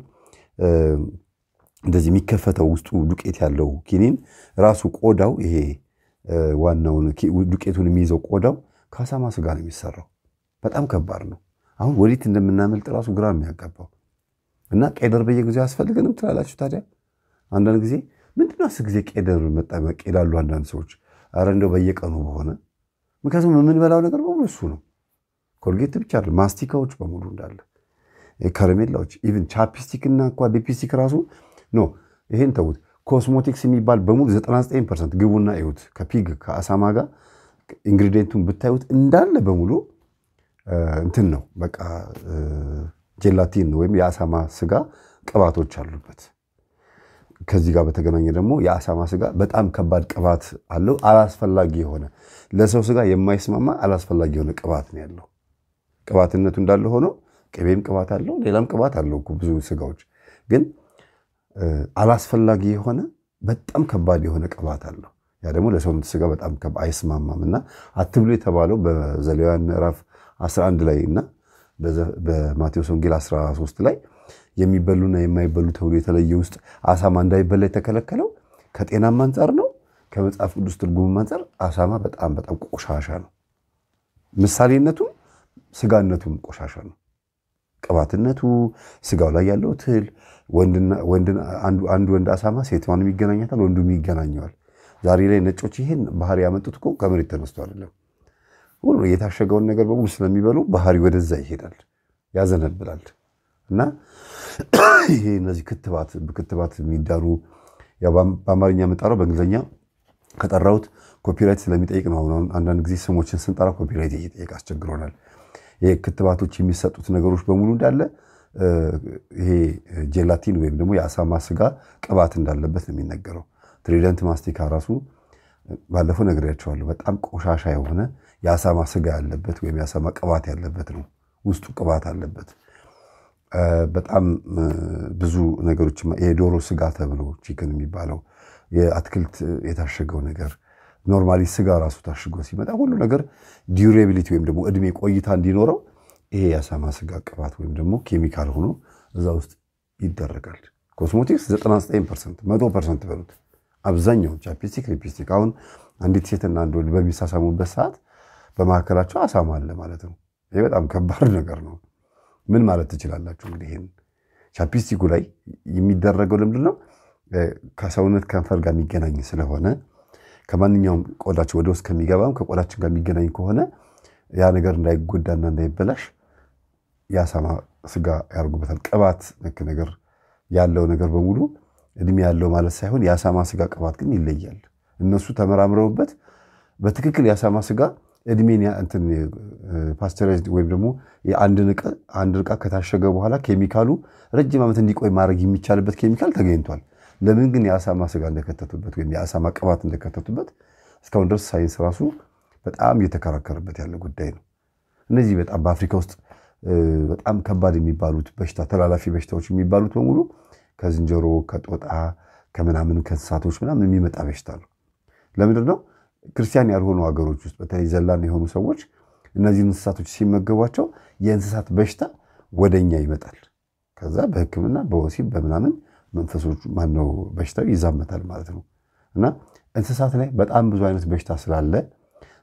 እንደዚህ የሚከፈተው ውስጡ ዱቄት ያለው ኪኒን ራሱ ቆዳው ይሄ ዋናውን ዱቄቱን የሚይዘው ቆዳው ከአሳማ ስጋ ነው የሚሰራው። በጣም ከባድ ነው። አሁን ወዴት እንደምናመልጥ ራሱ ግራ የሚያጋባው እና ቄደር በየጊዜው ያስፈልገንም ትላላችሁ ታዲያ። አንዳንድ ጊዜ ምንድነው አስር ጊዜ ቄደር መጣ ቄዳሉ አንዳንድ ሰዎች። አረ እንደው በየቀኑ በሆነ ምክንያቱም የምንበላው ነገር በሙሉ እሱ ነው። ኮልጌት ብቻ አይደል፣ ማስቲካዎች በሙሉ እንዳለ ከረሜላዎች፣ ኢቭን እና እንኳ ሊፕስቲክ ራሱ ኖ፣ ይሄን ተዉት። ኮስሞቲክስ የሚባል በሙሉ 99 ፐርሰንት ግቡና እዩት። ከፒግ ከአሳማ ጋር ኢንግሪዲየንቱን ብታዩት እንዳለ በሙሉ እንትን ነው በቃ ጀላቲን ወይም የአሳማ ስጋ ቅባቶች አሉበት። ከዚህ ጋር በተገናኘ ደግሞ የአሳማ ስጋ በጣም ከባድ ቅባት አለው። አላስፈላጊ የሆነ ለሰው ስጋ የማይስማማ አላስፈላጊ የሆነ ቅባት ነው ያለው። ቅባትነቱ እንዳለ ሆኖ ቅቤም ቅባት አለው፣ ሌላም ቅባት አለው ብዙ ስጋዎች። ግን አላስፈላጊ የሆነ በጣም ከባድ የሆነ ቅባት አለው። ያ ደግሞ ለሰውነት ስጋ በጣም አይስማማም እና አትብሎ የተባለው በዘሌዋውያን ምዕራፍ 11 ላይ እና በማቴዎስ ወንጌል 13 ላይ የሚበሉና የማይበሉ ተብሎ የተለየ ውስጥ አሳማ እንዳይበላ የተከለከለው ከጤናም አንጻር ነው። ከመጽሐፍ ቅዱስ ትርጉም አንጻር አሳማ በጣም በጣም ቆሻሻ ነው። ምሳሌነቱም ስጋነቱም ቆሻሻ ነው። ቅባትነቱ ስጋው ላይ ያለው ትል አንድ ወንድ አሳማ ሴቷንም ይገናኛታል፣ ወንዱም ይገናኘዋል። ዛሬ ላይ ነጮች ይህን ባህሪ ያመጡት እኮ ከመሬት ተነስቶ አይደለም። ሁሉ የታሸገውን ነገር በሙሉ ስለሚበሉ ባህሪ ወደዛ ይሄዳል፣ ያዘነብላል። እና ይሄ እነዚህ ክትባት በክትባት የሚዳሩ በአማርኛ የምንጠራው በእንግሊዝኛ ከጠራሁት ኮፒራይት ስለሚጠይቅ ነው። አሁን አንዳንድ ጊዜ ስሞችን ስንጠራ ኮፒራይት እየጠየቅ አስቸግሮናል። ይሄ ክትባቶች የሚሰጡት ነገሮች በሙሉ እንዳለ ይሄ ጄላቲን ወይም ደግሞ የአሳማ ስጋ ቅባት እንዳለበት ነው የሚነገረው። ትሪደንት ማስቲካ ራሱ ባለፈው ነግሬያቸዋለሁ። በጣም ቆሻሻ የሆነ የአሳማ ስጋ ያለበት ወይም የአሳማ ቅባት ያለበት ነው። ውስጡ ቅባት አለበት። በጣም ብዙ ነገሮች የዶሮ ስጋ ተብሎ ቺክን የሚባለው የአትክልት የታሸገው ነገር ኖርማሊ ስጋ ራሱ ታሽጎ ሲመጣ ሁሉ ነገር ዲዩሬቢሊቲ ወይም ደግሞ እድሜ ቆይታ እንዲኖረው ይሄ የአሳማ ስጋ ቅባት ወይም ደግሞ ኬሚካል ሆኖ እዛ ውስጥ ይደረጋል። ኮስሞቲክስ 99 ፐርሰንት መቶ ፐርሰንት በሉት አብዛኛው ሊፕስቲክ አሁን አንዲት ሴትና አንድ ወንድ በሚሳሳሙበት ሰዓት በመካከላቸው አሳማ አለ ማለት ነው። ይህ በጣም ከባድ ነገር ነው። ምን ማለት ትችላላችሁ? እንግዲህ ይህን ቻፒስቲኩ ላይ የሚደረገው ለምንድን ነው? ከሰውነት ከንፈር ጋር የሚገናኝ ስለሆነ ከማንኛውም ቆዳችን ወደ ውስጥ ከሚገባም ከቆዳችን ጋር የሚገናኝ ከሆነ ያ ነገር እንዳይጎዳና እንዳይበላሽ የአሳማ ስጋ ያደርጉበታል። ቅባት ነክ ነገር ያለው ነገር በሙሉ እድሜ ያለው ማለት ሳይሆን የአሳማ ስጋ ቅባት ግን ይለያል። እነሱ ተመራምረውበት በትክክል የአሳማ ስጋ እድሜን ፓስቸራይዝድ ወይም ደግሞ አንድ እቃ ከታሸገ በኋላ ኬሚካሉ ረጅም ዓመት እንዲቆይ ማድረግ የሚቻልበት ኬሚካል ተገኝቷል። ለምን ግን የአሳማ ስጋ እንደከተቱበት ወይም የአሳማ ቅባት እንደከተቱበት እስካሁን ድረስ ሳይንስ ራሱ በጣም እየተከራከረበት ያለ ጉዳይ ነው። እነዚህ በጣም በአፍሪካ ውስጥ በጣም ከባድ የሚባሉት በሽታ ተላላፊ በሽታዎች የሚባሉት በሙሉ ከዝንጀሮ፣ ከጦጣ፣ ከምናምን ከእንስሳቶች ምናምን የሚመጣ በሽታ ነው። ለምንድን ነው ክርስቲያን ያልሆኑ ሀገሮች ውስጥ በተለይ ዘላን የሆኑ ሰዎች እነዚህን እንስሳቶች ሲመገቧቸው የእንስሳት በሽታ ወደኛ ይመጣል። ከዛ በሕክምና በወሲብ በምናምን መንፈሶች ማነው በሽታው ይዛመታል ማለት ነው። እና እንስሳት ላይ በጣም ብዙ አይነት በሽታ ስላለ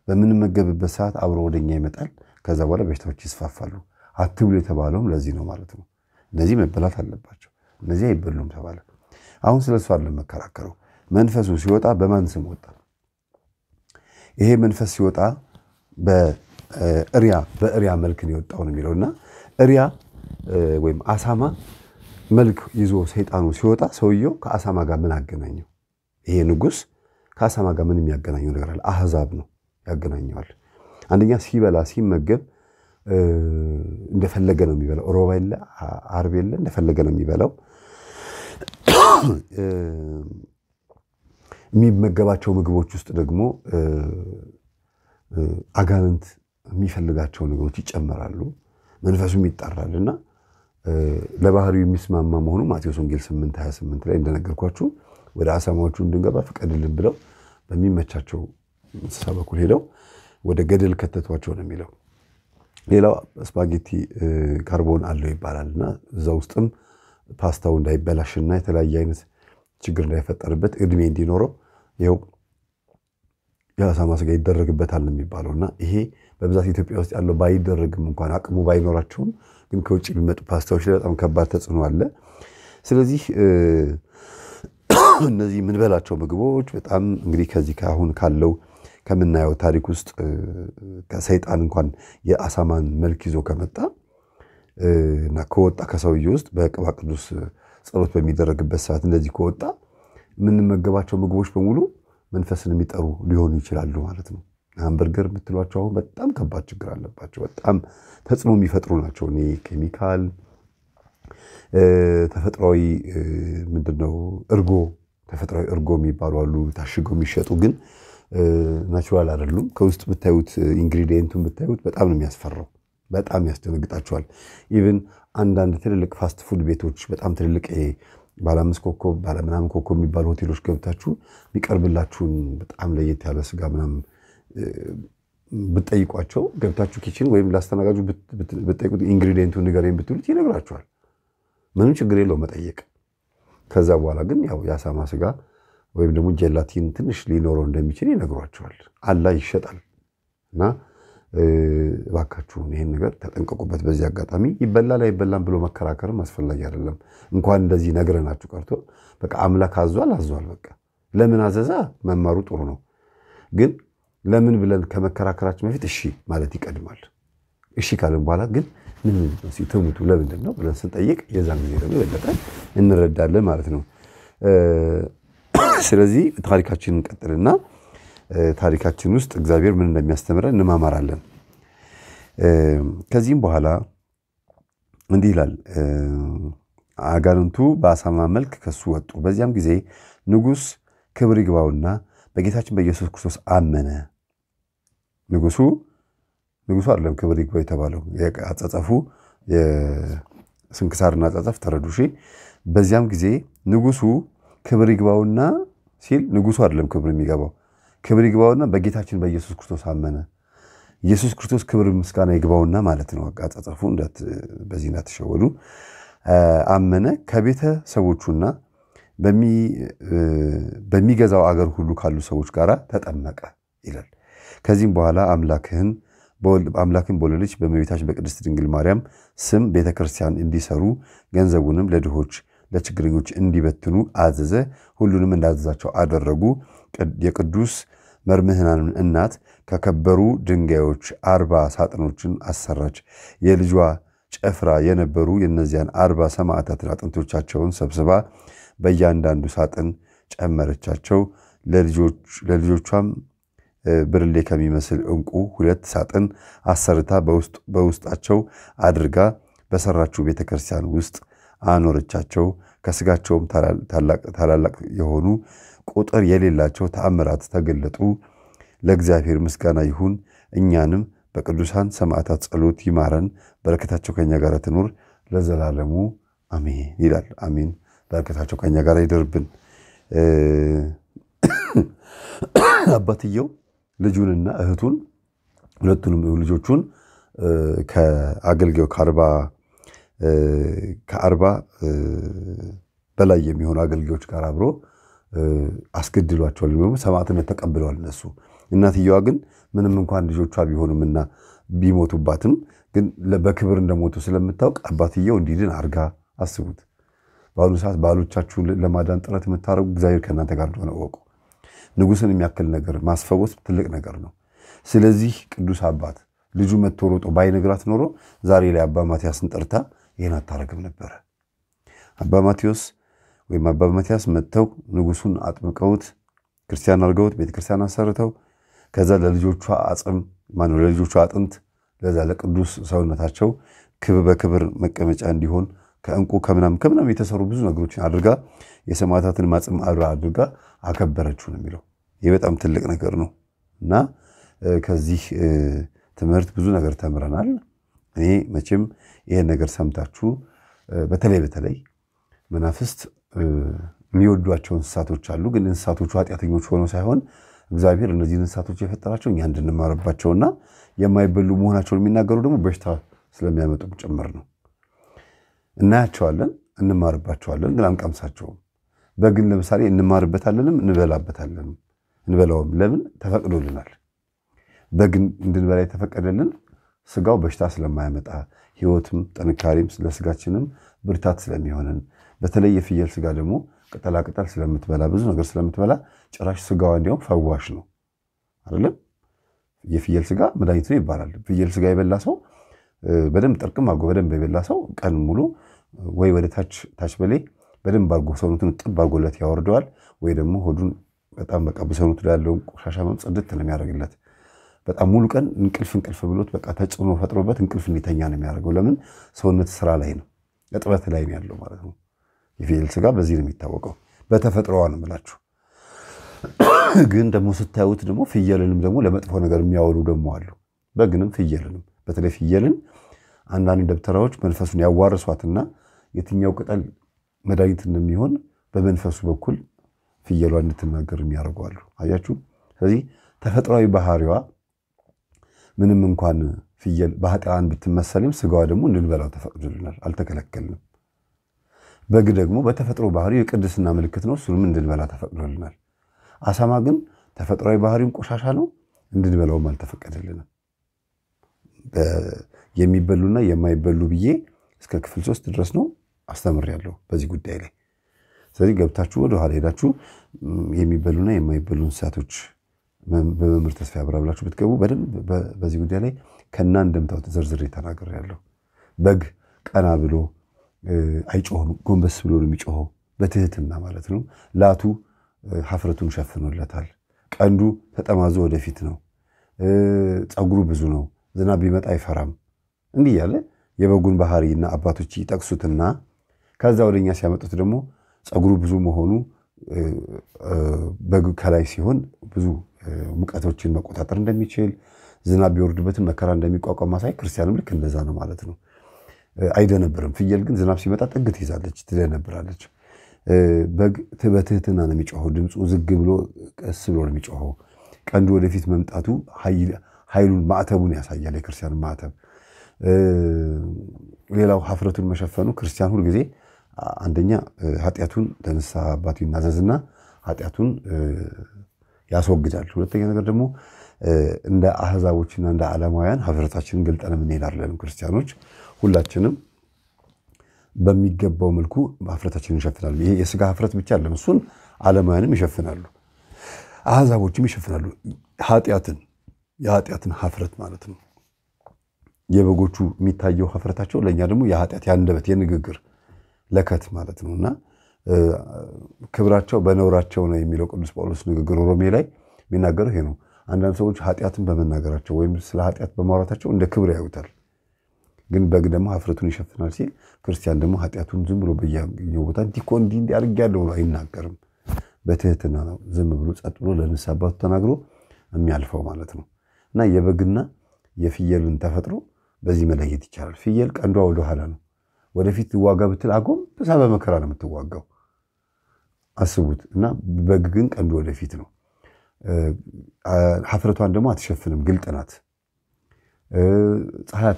በምንመገብበት ሰዓት አብሮ ወደኛ ይመጣል። ከዛ በኋላ በሽታዎች ይስፋፋሉ። አትብሉ የተባለውም ለዚህ ነው ማለት ነው። እነዚህ መበላት አለባቸው፣ እነዚህ አይበሉም ተባለ። አሁን ስለ እሱ አለ መከራከረው። መንፈሱ ሲወጣ በማን ስም ወጣ? ይሄ መንፈስ ሲወጣ በእሪያ በእሪያ መልክ ነው የወጣው ነው የሚለው እና እሪያ ወይም አሳማ መልክ ይዞ ሰይጣኑ ሲወጣ ሰውየው ከአሳማ ጋር ምን አገናኘው? ይሄ ንጉስ ከአሳማ ጋር ምን የሚያገናኘው ነገር አለ? አህዛብ ነው ያገናኘዋል። አንደኛ ሲበላ ሲመገብ እንደፈለገ ነው የሚበላው። ሮባ የለ፣ አርብ የለ፣ እንደፈለገ ነው የሚበላው። የሚመገባቸው ምግቦች ውስጥ ደግሞ አጋንንት የሚፈልጋቸው ነገሮች ይጨመራሉ። መንፈሱም ይጣራል እና ለባህሪው የሚስማማ መሆኑ ማቴዎስ ወንጌል 8 28 ላይ እንደነገርኳችሁ ወደ አሳማዎቹ እንድንገባ ፍቀድልን ብለው በሚመቻቸው እንስሳ በኩል ሄደው ወደ ገደል ከተቷቸው ነው የሚለው። ሌላው ስፓጌቲ ካርቦን አለው ይባላል እና እዛ ውስጥም ፓስታው እንዳይበላሽና የተለያየ አይነት ችግር እንዳይፈጠርበት እድሜ እንዲኖረው ይኸው የአሳማ ስጋ ይደረግበታል የሚባለው እና ይሄ በብዛት ኢትዮጵያ ውስጥ ያለው ባይደረግም እንኳን አቅሙ ባይኖራቸውም ግን ከውጭ የሚመጡ ፓስታዎች ላይ በጣም ከባድ ተጽዕኖ አለ። ስለዚህ እነዚህ የምንበላቸው ምግቦች በጣም እንግዲህ ከዚህ ከአሁን ካለው ከምናየው ታሪክ ውስጥ ከሰይጣን እንኳን የአሳማን መልክ ይዞ ከመጣ እና ከወጣ ከሰውዬ ውስጥ በቅባ ቅዱስ ጸሎት በሚደረግበት ሰዓት እንደዚህ ከወጣ የምንመገባቸው ምግቦች በሙሉ መንፈስን የሚጠሩ ሊሆኑ ይችላሉ ማለት ነው። ሃምበርገር የምትሏቸው አሁን በጣም ከባድ ችግር አለባቸው። በጣም ተጽዕኖ የሚፈጥሩ ናቸው። እኔ ኬሚካል፣ ተፈጥሯዊ ምንድነው እርጎ፣ ተፈጥሯዊ እርጎ የሚባሉ አሉ ታሽገው የሚሸጡ ግን ናቹራል አይደሉም። ከውስጥ ብታዩት ኢንግሪዲየንቱን ብታዩት በጣም ነው የሚያስፈራው። በጣም ያስደነግጣቸዋል። ኢቭን አንዳንድ ትልልቅ ፋስት ፉድ ቤቶች በጣም ትልልቅ ባለአምስት ኮከብ ባለምናምን ኮከብ የሚባሉ ሆቴሎች ገብታችሁ የሚቀርብላችሁን በጣም ለየት ያለ ስጋ ምናምን ብትጠይቋቸው ገብታችሁ ኪችን ወይም ላስተናጋጁ ብትጠይቁት ኢንግሪዲየንቱ ንገረኝ ብትሉት ይነግራችኋል። ምንም ችግር የለው መጠየቅ። ከዛ በኋላ ግን ያው የአሳማ ስጋ ወይም ደግሞ ጀላቲን ትንሽ ሊኖረው እንደሚችል ይነግሯቸዋል። አላ ይሸጣል እና እባካችሁን ይህን ነገር ተጠንቀቁበት። በዚህ አጋጣሚ ይበላል አይበላም ብሎ መከራከርም አስፈላጊ አይደለም። እንኳን እንደዚህ ነግረናችሁ ቀርቶ በቃ አምላክ አዟል አዟል። በቃ ለምን አዘዛ መማሩ ጥሩ ነው፣ ግን ለምን ብለን ከመከራከራችን በፊት እሺ ማለት ይቀድማል። እሺ ካለን በኋላ ግን ምን ትሙቱ ለምንድን ነው ብለን ስንጠይቅ የዛን ጊዜ ደግሞ የበለጠ እንረዳለን ማለት ነው። ስለዚህ ታሪካችንን ቀጥልና ታሪካችን ውስጥ እግዚአብሔር ምን እንደሚያስተምረን እንማማራለን። ከዚህም በኋላ እንዲህ ይላል፣ አጋንንቱ በአሳማ መልክ ከሱ ወጡ። በዚያም ጊዜ ንጉሥ ክብር ይግባውና በጌታችን በኢየሱስ ክርስቶስ አመነ። ንጉሱ ንጉሱ አይደለም ክብር ይግባ የተባለው አጻጻፉ ስንክሳርና አጻጻፍ ተረዱ። እሺ። በዚያም ጊዜ ንጉሱ ክብር ይግባውና ሲል ንጉሱ አይደለም ክብር የሚገባው ክብር ይግባውና በጌታችን በኢየሱስ ክርስቶስ አመነ። ኢየሱስ ክርስቶስ ክብር ምስጋና ይግባውና ማለት ነው። አጻጻፉ በዚህ እንዳትሸወዱ። አመነ ከቤተሰቦቹና በሚገዛው አገር ሁሉ ካሉ ሰዎች ጋር ተጠመቀ ይላል። ከዚህም በኋላ አምላክህን አምላክን በወለደች በመቤታችን በቅድስት ድንግል ማርያም ስም ቤተክርስቲያን እንዲሰሩ ገንዘቡንም ለድሆች ለችግረኞች እንዲበትኑ አዘዘ። ሁሉንም እንዳዘዛቸው አደረጉ። የቅዱስ መርምህናን እናት ከከበሩ ድንጋዮች አርባ ሳጥኖችን አሰራች። የልጇ ጨፍራ የነበሩ የእነዚያን አርባ ሰማዕታትን አጥንቶቻቸውን ሰብስባ በእያንዳንዱ ሳጥን ጨመረቻቸው። ለልጆቿም ብርሌ ከሚመስል እንቁ ሁለት ሳጥን አሰርታ በውስጣቸው አድርጋ በሰራችው ቤተ ክርስቲያን ውስጥ አኖረቻቸው። ከስጋቸውም ታላላቅ የሆኑ ቁጥር የሌላቸው ተአምራት ተገለጡ። ለእግዚአብሔር ምስጋና ይሁን። እኛንም በቅዱሳን ሰማዕታት ጸሎት ይማረን። በረከታቸው ከኛ ጋር ትኑር ለዘላለሙ አሜን ይላል። አሜን። በረከታቸው ከኛ ጋር ይደርብን። አባትየው ልጁንና እህቱን ሁለቱንም ልጆቹን ከአገልጋዩ ከአርባ በላይ የሚሆኑ አገልጋዮች ጋር አብሮ አስገድሏቸዋል፣ ወይም ሰማዕትነት ተቀብለዋል እነሱ። እናትየዋ ግን ምንም እንኳን ልጆቿ ቢሆኑምና ቢሞቱባትም ግን በክብር እንደሞቱ ስለምታውቅ አባትየው እንዲድን አርጋ አስቡት። በአሁኑ ሰዓት ባሎቻችሁን ለማዳን ጥረት የምታደርጉ እግዚአብሔር ከእናንተ ጋር እንደሆነ እወቁ። ንጉሥን የሚያክል ነገር ማስፈወስ ትልቅ ነገር ነው። ስለዚህ ቅዱስ አባት ልጁ መጥቶ ሮጦ ባይነግራት ኖሮ ዛሬ ላይ አባ ማቴያስን ጠርታ ይህን አታረግም ነበረ። አባ ማቴዎስ ወይም አባ መትያስ መጥተው ንጉሱን አጥምቀውት ክርስቲያን አድርገውት ቤተክርስቲያን አሰርተው ከዛ ለልጆቿ አጽም ማነው ለልጆቿ አጥንት ለዛ ለቅዱስ ሰውነታቸው ክብ በክብር መቀመጫ እንዲሆን ከእንቁ ከምናም ከምናም የተሰሩ ብዙ ነገሮችን አድርጋ የሰማዕታትን ማጽም አድራ አድርጋ አከበረችው ነው የሚለው። ይህ በጣም ትልቅ ነገር ነው እና ከዚህ ትምህርት ብዙ ነገር ተምረናል። እኔ መቼም ይህን ነገር ሰምታችሁ በተለይ በተለይ መናፍስት የሚወዷቸው እንስሳቶች አሉ። ግን እንስሳቶቹ ኃጢአተኞች ሆነው ሳይሆን እግዚአብሔር እነዚህን እንስሳቶች የፈጠራቸው እኛ እንድንማርባቸውና የማይበሉ መሆናቸውን የሚናገሩ ደግሞ በሽታ ስለሚያመጡም ጭምር ነው። እናያቸዋለን፣ እንማርባቸዋለን፣ ግን አንቀምሳቸውም። በግን ለምሳሌ እንማርበታለንም እንበላበታለንም እንበላውም። ለምን ተፈቅዶልናል። በግን እንድንበላ የተፈቀደልን ስጋው በሽታ ስለማያመጣ ህይወትም ጥንካሬም ለስጋችንም ብርታት ስለሚሆንን በተለይ የፍየል ስጋ ደግሞ ቅጠላቅጠል ስለምትበላ ብዙ ነገር ስለምትበላ ጭራሽ ስጋዋ እንዲያውም ፈዋሽ ነው አይደለም። የፍየል ስጋ መድኃኒት ነው ይባላል። ፍየል ስጋ የበላ ሰው በደንብ ጥርቅም አድርጎ በደንብ የበላ ሰው ቀን ሙሉ ወይ ወደ ታች ታች በሌ በደንብ አርጎ ሰውነቱን ጥብ አርጎለት ያወርደዋል። ወይ ደግሞ ሆዱን በጣም በቃ በሰውነቱ ላይ ያለውን ቆሻሻ ጽድት ነው የሚያደርግለት። በጣም ሙሉ ቀን እንቅልፍ እንቅልፍ ብሎት በቃ ተጽዕኖ ፈጥሮበት እንቅልፍ እንዲተኛ ነው የሚያደርገው። ለምን ሰውነት ስራ ላይ ነው፣ እጥበት ላይ ነው ያለው ማለት ነው። የፍየል ስጋ በዚህ ነው የሚታወቀው። በተፈጥሮዋ ነው የምላችሁ። ግን ደግሞ ስታዩት ደግሞ ፍየልንም ደግሞ ለመጥፎ ነገር የሚያወሉ ደግሞ አሉ። በግንም ፍየልንም በተለይ ፍየልን አንዳንድ ደብተራዎች መንፈሱን ያዋርሷትና የትኛው ቅጠል መድኃኒት እንደሚሆን በመንፈሱ በኩል ፍየሏ እንድትናገር የሚያደርጓሉ። አያችሁ። ስለዚህ ተፈጥሯዊ ባህሪዋ ምንም እንኳን ፍየል በኃጢአን ብትመሰልም ስጋዋ ደግሞ እንድንበላው ተፈቅዶልናል፣ አልተከለከልንም። በግ ደግሞ በተፈጥሮ ባህሪው የቅድስና ምልክት ነው። እሱንም እንድንበላ ተፈቅዶልናል። አሳማ ግን ተፈጥሯዊ ባህሪውን ቆሻሻ ነው፣ እንድንበላውም አልተፈቀደልንም። የሚበሉና የማይበሉ ብዬ እስከ ክፍል ሶስት ድረስ ነው አስተምሬያለሁ በዚህ ጉዳይ ላይ። ስለዚህ ገብታችሁ ወደ ኋላ ሄዳችሁ የሚበሉና የማይበሉ እንስሳቶች በመምህር ተስፋ አብርሃ ብላችሁ ብትገቡ በደንብ በዚህ ጉዳይ ላይ ዝርዝር ተዘርዝሬ ተናግሬያለሁ። በግ ቀና ብሎ አይጮህም። ጎንበስ ብሎ ነው የሚጮኸው፣ በትህትና ማለት ነው። ላቱ ሀፍረቱን ሸፍኖለታል። ቀንዱ ተጠማዞ ወደፊት ነው። ፀጉሩ ብዙ ነው። ዝናብ ቢመጣ አይፈራም። እንዲህ እያለ የበጉን ባህሪና አባቶች ይጠቅሱትና ከዛ ወደኛ ሲያመጡት ደግሞ ፀጉሩ ብዙ መሆኑ በግ ከላይ ሲሆን ብዙ ሙቀቶችን መቆጣጠር እንደሚችል ዝናብ ቢወርድበትን መከራ እንደሚቋቋም ማሳይ ክርስቲያንም ልክ እንደዛ ነው ማለት ነው። አይደነብርም። ፍየል ግን ዝናብ ሲመጣ ጥግ ትይዛለች፣ ትደነብራለች። በግ በትህትና ነው የሚጮኸው። ድምፁ ዝግ ብሎ ቀስ ብሎ ነው የሚጮኸው። ቀንዱ ወደፊት መምጣቱ ኃይሉን ማዕተቡን ያሳያል፣ የክርስቲያን ማዕተብ። ሌላው ሀፍረቱን መሸፈኑ ክርስቲያን ሁልጊዜ አንደኛ ኃጢአቱን ለንስሐ አባቱ ይናዘዝና ኃጢአቱን ያስወግዳል። ሁለተኛ ነገር ደግሞ እንደ አህዛቦችና እንደ ዓለማውያን ሀፍረታችንን ገልጠን የምንሄድ ክርስቲያኖች። ሁላችንም በሚገባው መልኩ ሀፍረታችንን ይሸፍናሉ። ይሄ የስጋ ሀፍረት ብቻ አለም፣ እሱን አለማያንም ይሸፍናሉ፣ አህዛቦችም ይሸፍናሉ። ኃጢአትን የኃጢአትን ሀፍረት ማለት ነው። የበጎቹ የሚታየው ሀፍረታቸው ለእኛ ደግሞ የኃጢአት የአንደበት የንግግር ለከት ማለት ነው እና ክብራቸው በነውራቸው ነው የሚለው ቅዱስ ጳውሎስ ንግግር ሮሜ ላይ የሚናገረው ይሄ ነው። አንዳንድ ሰዎች ኃጢአትን በመናገራቸው ወይም ስለ ኃጢአት በማውራታቸው እንደ ክብር ያዩታል። ግን በግ ደግሞ ሀፍረቱን ይሸፍናል ሲል ክርስቲያን ደግሞ ኃጢአቱን ዝም ብሎ በየቦታ ቦታ እንዲኮ እንዲ እንዲ አድርግ አድርጌያለሁ ብሎ አይናገርም። በትህትና ነው ዝም ብሎ ጸጥ ብሎ ለንስሐ አባቱ ተናግሮ የሚያልፈው ማለት ነው። እና የበግና የፍየልን ተፈጥሮ በዚህ መለየት ይቻላል። ፍየል ቀንዷ ወደኋላ ነው። ወደፊት ዋጋ ብትል አጎንብሳ በመከራ ነው የምትዋጋው። አስቡት። እና በግ ግን ቀንዱ ወደፊት ነው። ሀፍረቷን ደግሞ አትሸፍንም፣ ግልጥ ናት። ፀሐይ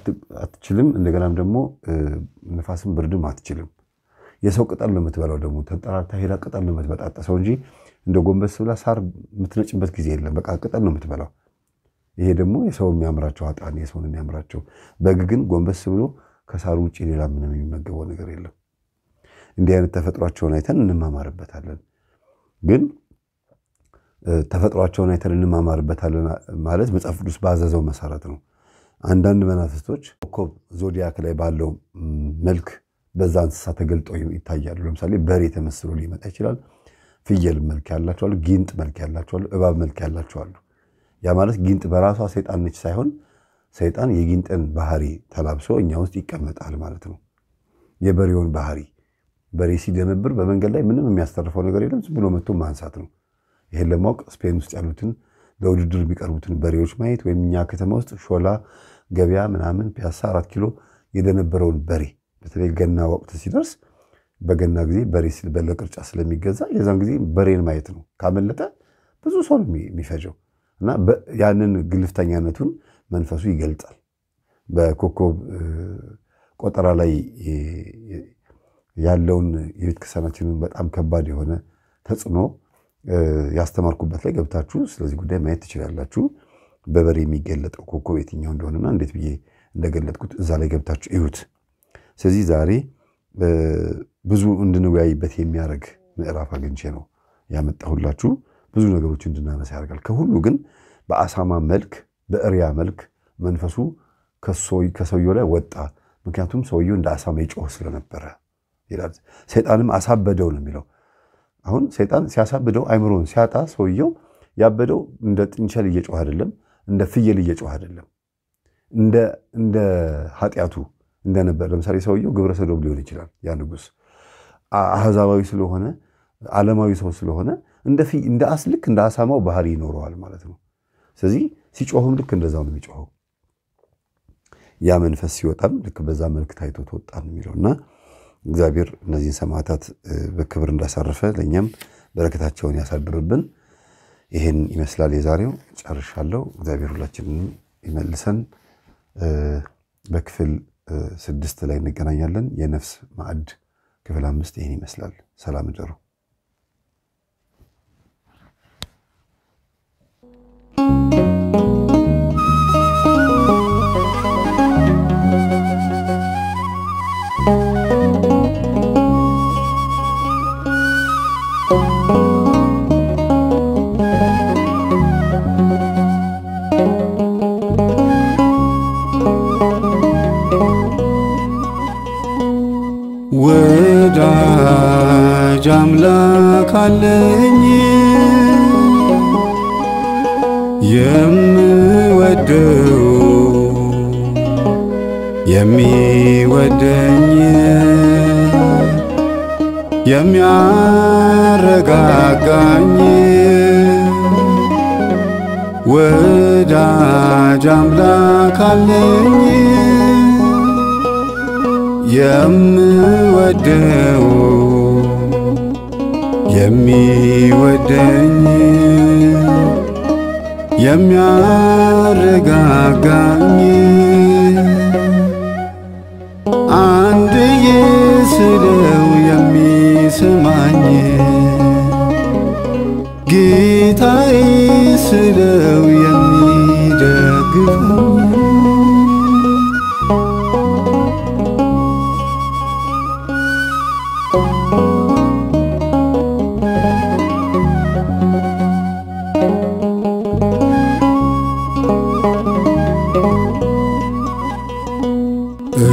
አትችልም። እንደገናም ደግሞ ንፋስም ብርድም አትችልም። የሰው ቅጠል ነው የምትበላው። ደግሞ ተንጠራርታ ሄዳ ቅጠል ነው የምትበጣጠሰው እንጂ እንደ ጎንበስ ብላ ሳር የምትነጭበት ጊዜ የለም። በቃ ቅጠል ነው የምትበላው። ይሄ ደግሞ የሰው የሚያምራቸው አጣን፣ የሰውን የሚያምራቸው በግ ግን ጎንበስ ብሎ ከሳሩ ውጭ ሌላ ምንም የሚመገበው ነገር የለም። እንዲህ አይነት ተፈጥሯቸውን አይተን እንማማርበታለን። ግን ተፈጥሯቸውን አይተን እንማማርበታለን ማለት መጽሐፍ ቅዱስ ባዘዘው መሰረት ነው። አንዳንድ መናፍስቶች ኮከብ ዞዲያክ ላይ ባለው መልክ በዛ እንስሳ ተገልጠው ይታያሉ። ለምሳሌ በሬ ተመስሎ ሊመጣ ይችላል። ፍየል መልክ ያላቸዋሉ፣ ጊንጥ መልክ ያላቸዋሉ፣ እባብ መልክ ያላቸዋሉ። ያ ማለት ጊንጥ በራሷ ሰይጣን ነች ሳይሆን ሰይጣን የጊንጥን ባህሪ ተላብሶ እኛ ውስጥ ይቀመጣል ማለት ነው። የበሬውን ባህሪ በሬ ሲደነብር በመንገድ ላይ ምንም የሚያስተርፈው ነገር የለም፣ ዝም ብሎ መቶ ማንሳት ነው። ይህን ለማወቅ ስፔን ውስጥ ያሉትን ለውድድር የሚቀርቡትን በሬዎች ማየት ወይም እኛ ከተማ ውስጥ ሾላ ገበያ ምናምን ፒያሳ አራት ኪሎ የደነበረውን በሬ በተለይ ገና ወቅት ሲደርስ በገና ጊዜ በሬ ቅርጫ ስለሚገዛ የዛን ጊዜ በሬን ማየት ነው። ካመለጠ ብዙ ሰው ነው የሚፈጀው እና ያንን ግልፍተኛነቱን መንፈሱ ይገልጣል። በኮከብ ቆጠራ ላይ ያለውን የቤተክርስቲያናችንን በጣም ከባድ የሆነ ተጽዕኖ ያስተማርኩበት ላይ ገብታችሁ ስለዚህ ጉዳይ ማየት ትችላላችሁ። በበሬ የሚገለጠው ኮከብ የትኛው እንደሆነና እንዴት ብዬ እንደገለጥኩት እዛ ላይ ገብታችሁ እዩት። ስለዚህ ዛሬ ብዙ እንድንወያይበት የሚያደርግ ምዕራፍ አግኝቼ ነው ያመጣሁላችሁ። ብዙ ነገሮች እንድናነሳ ያደርጋል። ከሁሉ ግን በአሳማ መልክ በእሪያ መልክ መንፈሱ ከሰውየው ላይ ወጣ። ምክንያቱም ሰውየው እንደ አሳማ ይጮህ ስለነበረ ይላል። ሰይጣንም አሳበደው ነው የሚለው አሁን ሰይጣን ሲያሳብደው አይምሮን ሲያጣ ሰውየው ያበደው እንደ ጥንቸል እየጮህ አይደለም፣ እንደ ፍየል እየጮህ አይደለም። እንደ ኃጢአቱ እንደነበር ለምሳሌ ሰውየው ግብረ ሰዶም ሊሆን ይችላል። ያ ንጉስ አህዛባዊ ስለሆነ ዓለማዊ ሰው ስለሆነ እንደ አስ ልክ እንደ አሳማው ባህሪ ይኖረዋል ማለት ነው። ስለዚህ ሲጮህም ልክ እንደዛው ነው የሚጮኸው። ያ መንፈስ ሲወጣም ልክ በዛ መልክ ታይቶ ተወጣ የሚለውና እግዚአብሔር እነዚህን ሰማዕታት በክብር እንዳሳረፈ ለእኛም በረከታቸውን ያሳድርብን። ይህን ይመስላል የዛሬው ጨርሻለሁ። እግዚአብሔር ሁላችንን ይመልሰን። በክፍል ስድስት ላይ እንገናኛለን። የነፍስ ማዕድ ክፍል አምስት ይህን ይመስላል። ሰላም ደሩ thank you አምላክ አለኝ የምወደው የሚወደኝ የሚያረጋጋኝ ወዳጅ አምላክ አለኝ የምወደው የሚወደኝ የሚያረጋጋኝ አንድዬ ስለ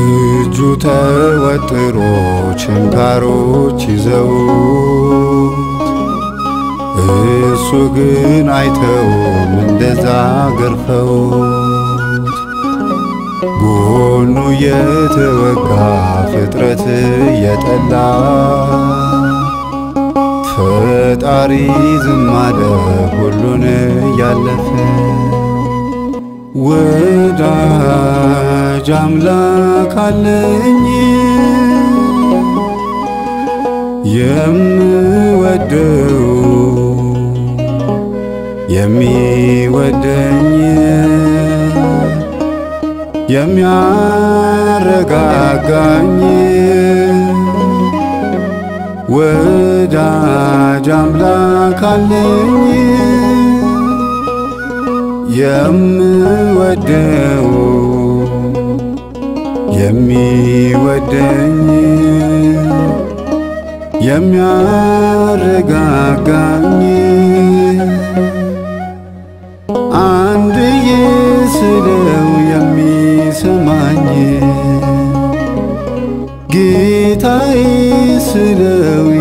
እጁ ተወጥሮ ችንካሮች ይዘውት እሱ ግን አይተውም እንደዛ ገርፈውት ጎኑ የተወጋ ፍጥረት የጠላ ፈጣሪ ዝማደ ሁሉን ያለፈ ወዳጅ አምላክ አለኝ የምወደው የሚወደኝ የሚያረጋጋኝ ወዳጅ አምላክ አለኝ የምወደው የሚወደኝ የሚያረጋጋኝ አንድዬ ስለው የሚሰማኝ ጌታዬ ስለው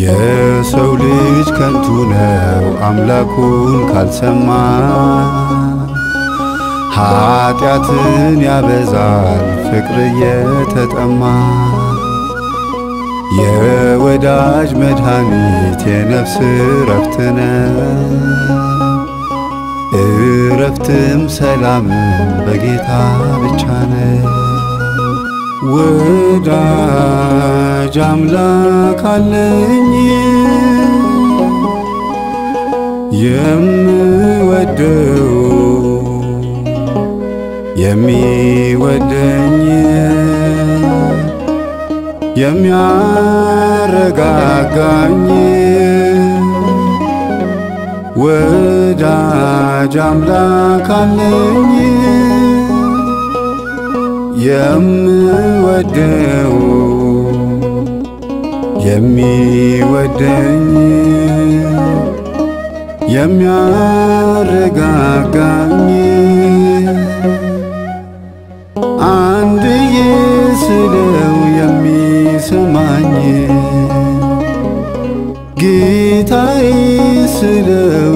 የሰው ልጅ ከንቱ ነው አምላኩን ካልሰማ፣ ኃጢአትን ያበዛል ፍቅር እየተጠማ። የወዳጅ መድኃኒት የነፍስ እረፍት ነው፣ እረፍትም ሰላምም በጌታ ብቻ ነው። ወዳጅ አምላክ አለኝ የምወደው የሚወደኝ የሚያረጋጋኝ ወዳጅ አምላክ አለኝ የምወደው የሚወደኝ የሚያረጋጋኝ አንድዬ ስለው የሚሰማኝ ጌታዬ ስለው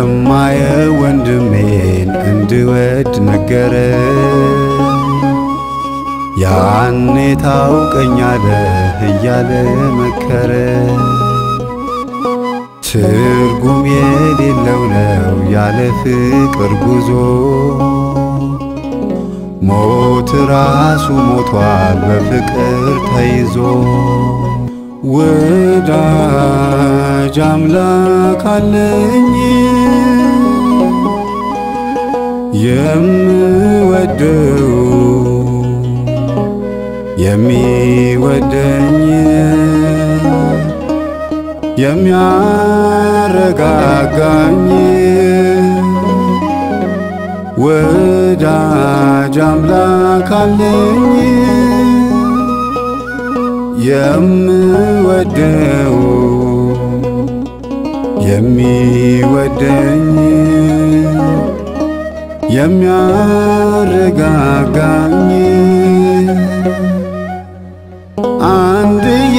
የማየው ወንድሜን እንድወድ ነገረ ያኔ ታውቀኛለ እያለ መከረ። ትርጉም የሌለው ነው ያለ ፍቅር ጉዞ ሞት ራሱ ሞቷል በፍቅር ተይዞ ወዳጅ አምላክ አለኝ የምወደው የሚወደኝ የሚያረጋጋኝ ወዳጅ አምላክ አለኝ የምወደው የሚወደኝ የሚያረጋጋኝ አንድዬ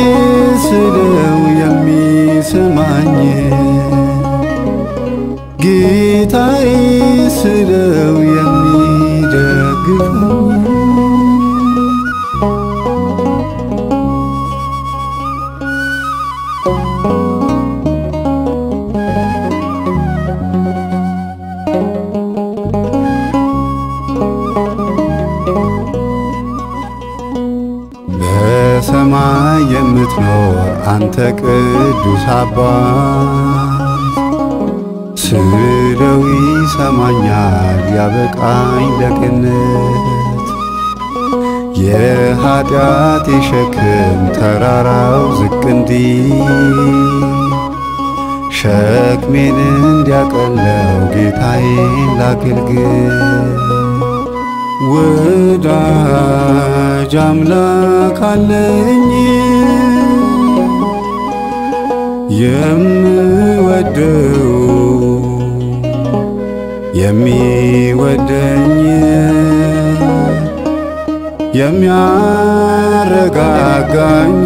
ስለው የሚሰማኝ ጌታዬ ስለው ነው አንተ ቅዱስ አባት ስለው ይሰማኛል ያበቃኝ ለቅነት የኃጢአት የሸክም ተራራው ዝቅ እንዲ ሸክሜን እንዲያቀለው ጌታዬን ላገልግል። ወዳጅ አምላክ አለኝ የምወደው የሚወደኝ የሚያረጋጋኝ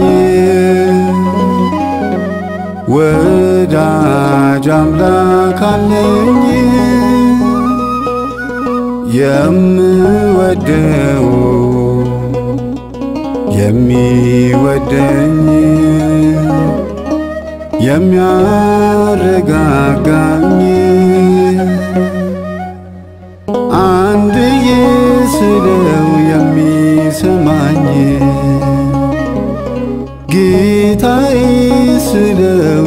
ወዳጅ አምላክ አለኝ የምወደው የሚወደኝ የሚያረጋጋኝ አንድዬ ስለው የሚሰማኝ ጌታዬ ስለው